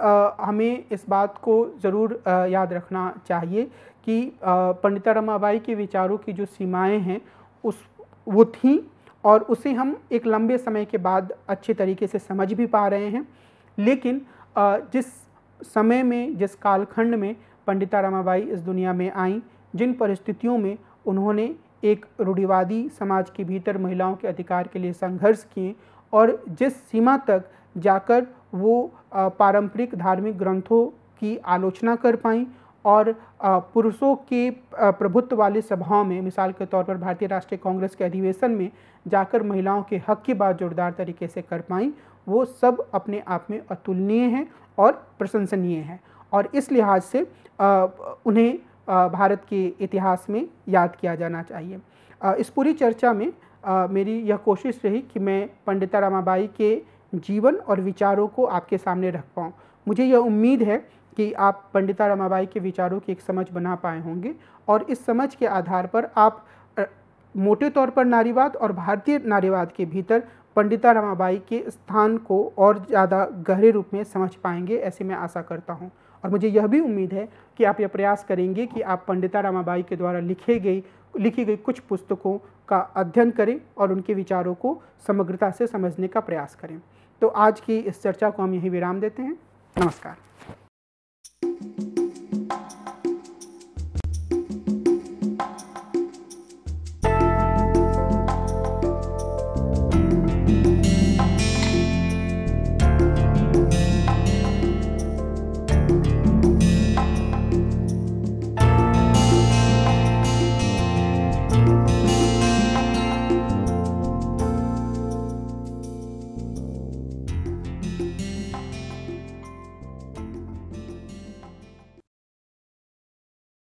हमें इस बात को ज़रूर याद रखना चाहिए कि पंडिता रमाबाई के विचारों की जो सीमाएं हैं उस वो थीं और उसे हम एक लंबे समय के बाद अच्छे तरीके से समझ भी पा रहे हैं लेकिन जिस समय में जिस कालखंड में पंडिता रमाबाई इस दुनिया में आईं जिन परिस्थितियों में उन्होंने एक रूढ़िवादी समाज के भीतर महिलाओं के अधिकार के लिए संघर्ष किए और जिस सीमा तक जाकर वो पारंपरिक धार्मिक ग्रंथों की आलोचना कर पाई और पुरुषों के प्रभुत्व वाली सभाओं में मिसाल के तौर पर भारतीय राष्ट्रीय कांग्रेस के अधिवेशन में जाकर महिलाओं के हक की बात जोरदार तरीके से कर पाई वो सब अपने आप में अतुलनीय हैं और प्रशंसनीय हैं और इस लिहाज से उन्हें भारत के इतिहास में याद किया जाना चाहिए इस पूरी चर्चा में मेरी यह कोशिश रही कि मैं पंडिता रामाबाई के जीवन और विचारों को आपके सामने रख पाऊँ मुझे यह उम्मीद है कि आप पंडिता रमाबाई के विचारों की एक समझ बना पाए होंगे और इस समझ के आधार पर आप मोटे तौर पर नारीवाद और भारतीय नारीवाद के भीतर पंडिता रमाबाई के स्थान को और ज़्यादा गहरे रूप में समझ पाएंगे ऐसे मैं आशा करता हूँ और मुझे यह भी उम्मीद है कि आप यह प्रयास करेंगे कि आप पंडिता रमाबाई के द्वारा लिखे गई लिखी गई कुछ पुस्तकों का अध्ययन करें और उनके विचारों को समग्रता से समझने का प्रयास करें तो आज की इस चर्चा को हम यहीं विराम देते हैं नमस्कार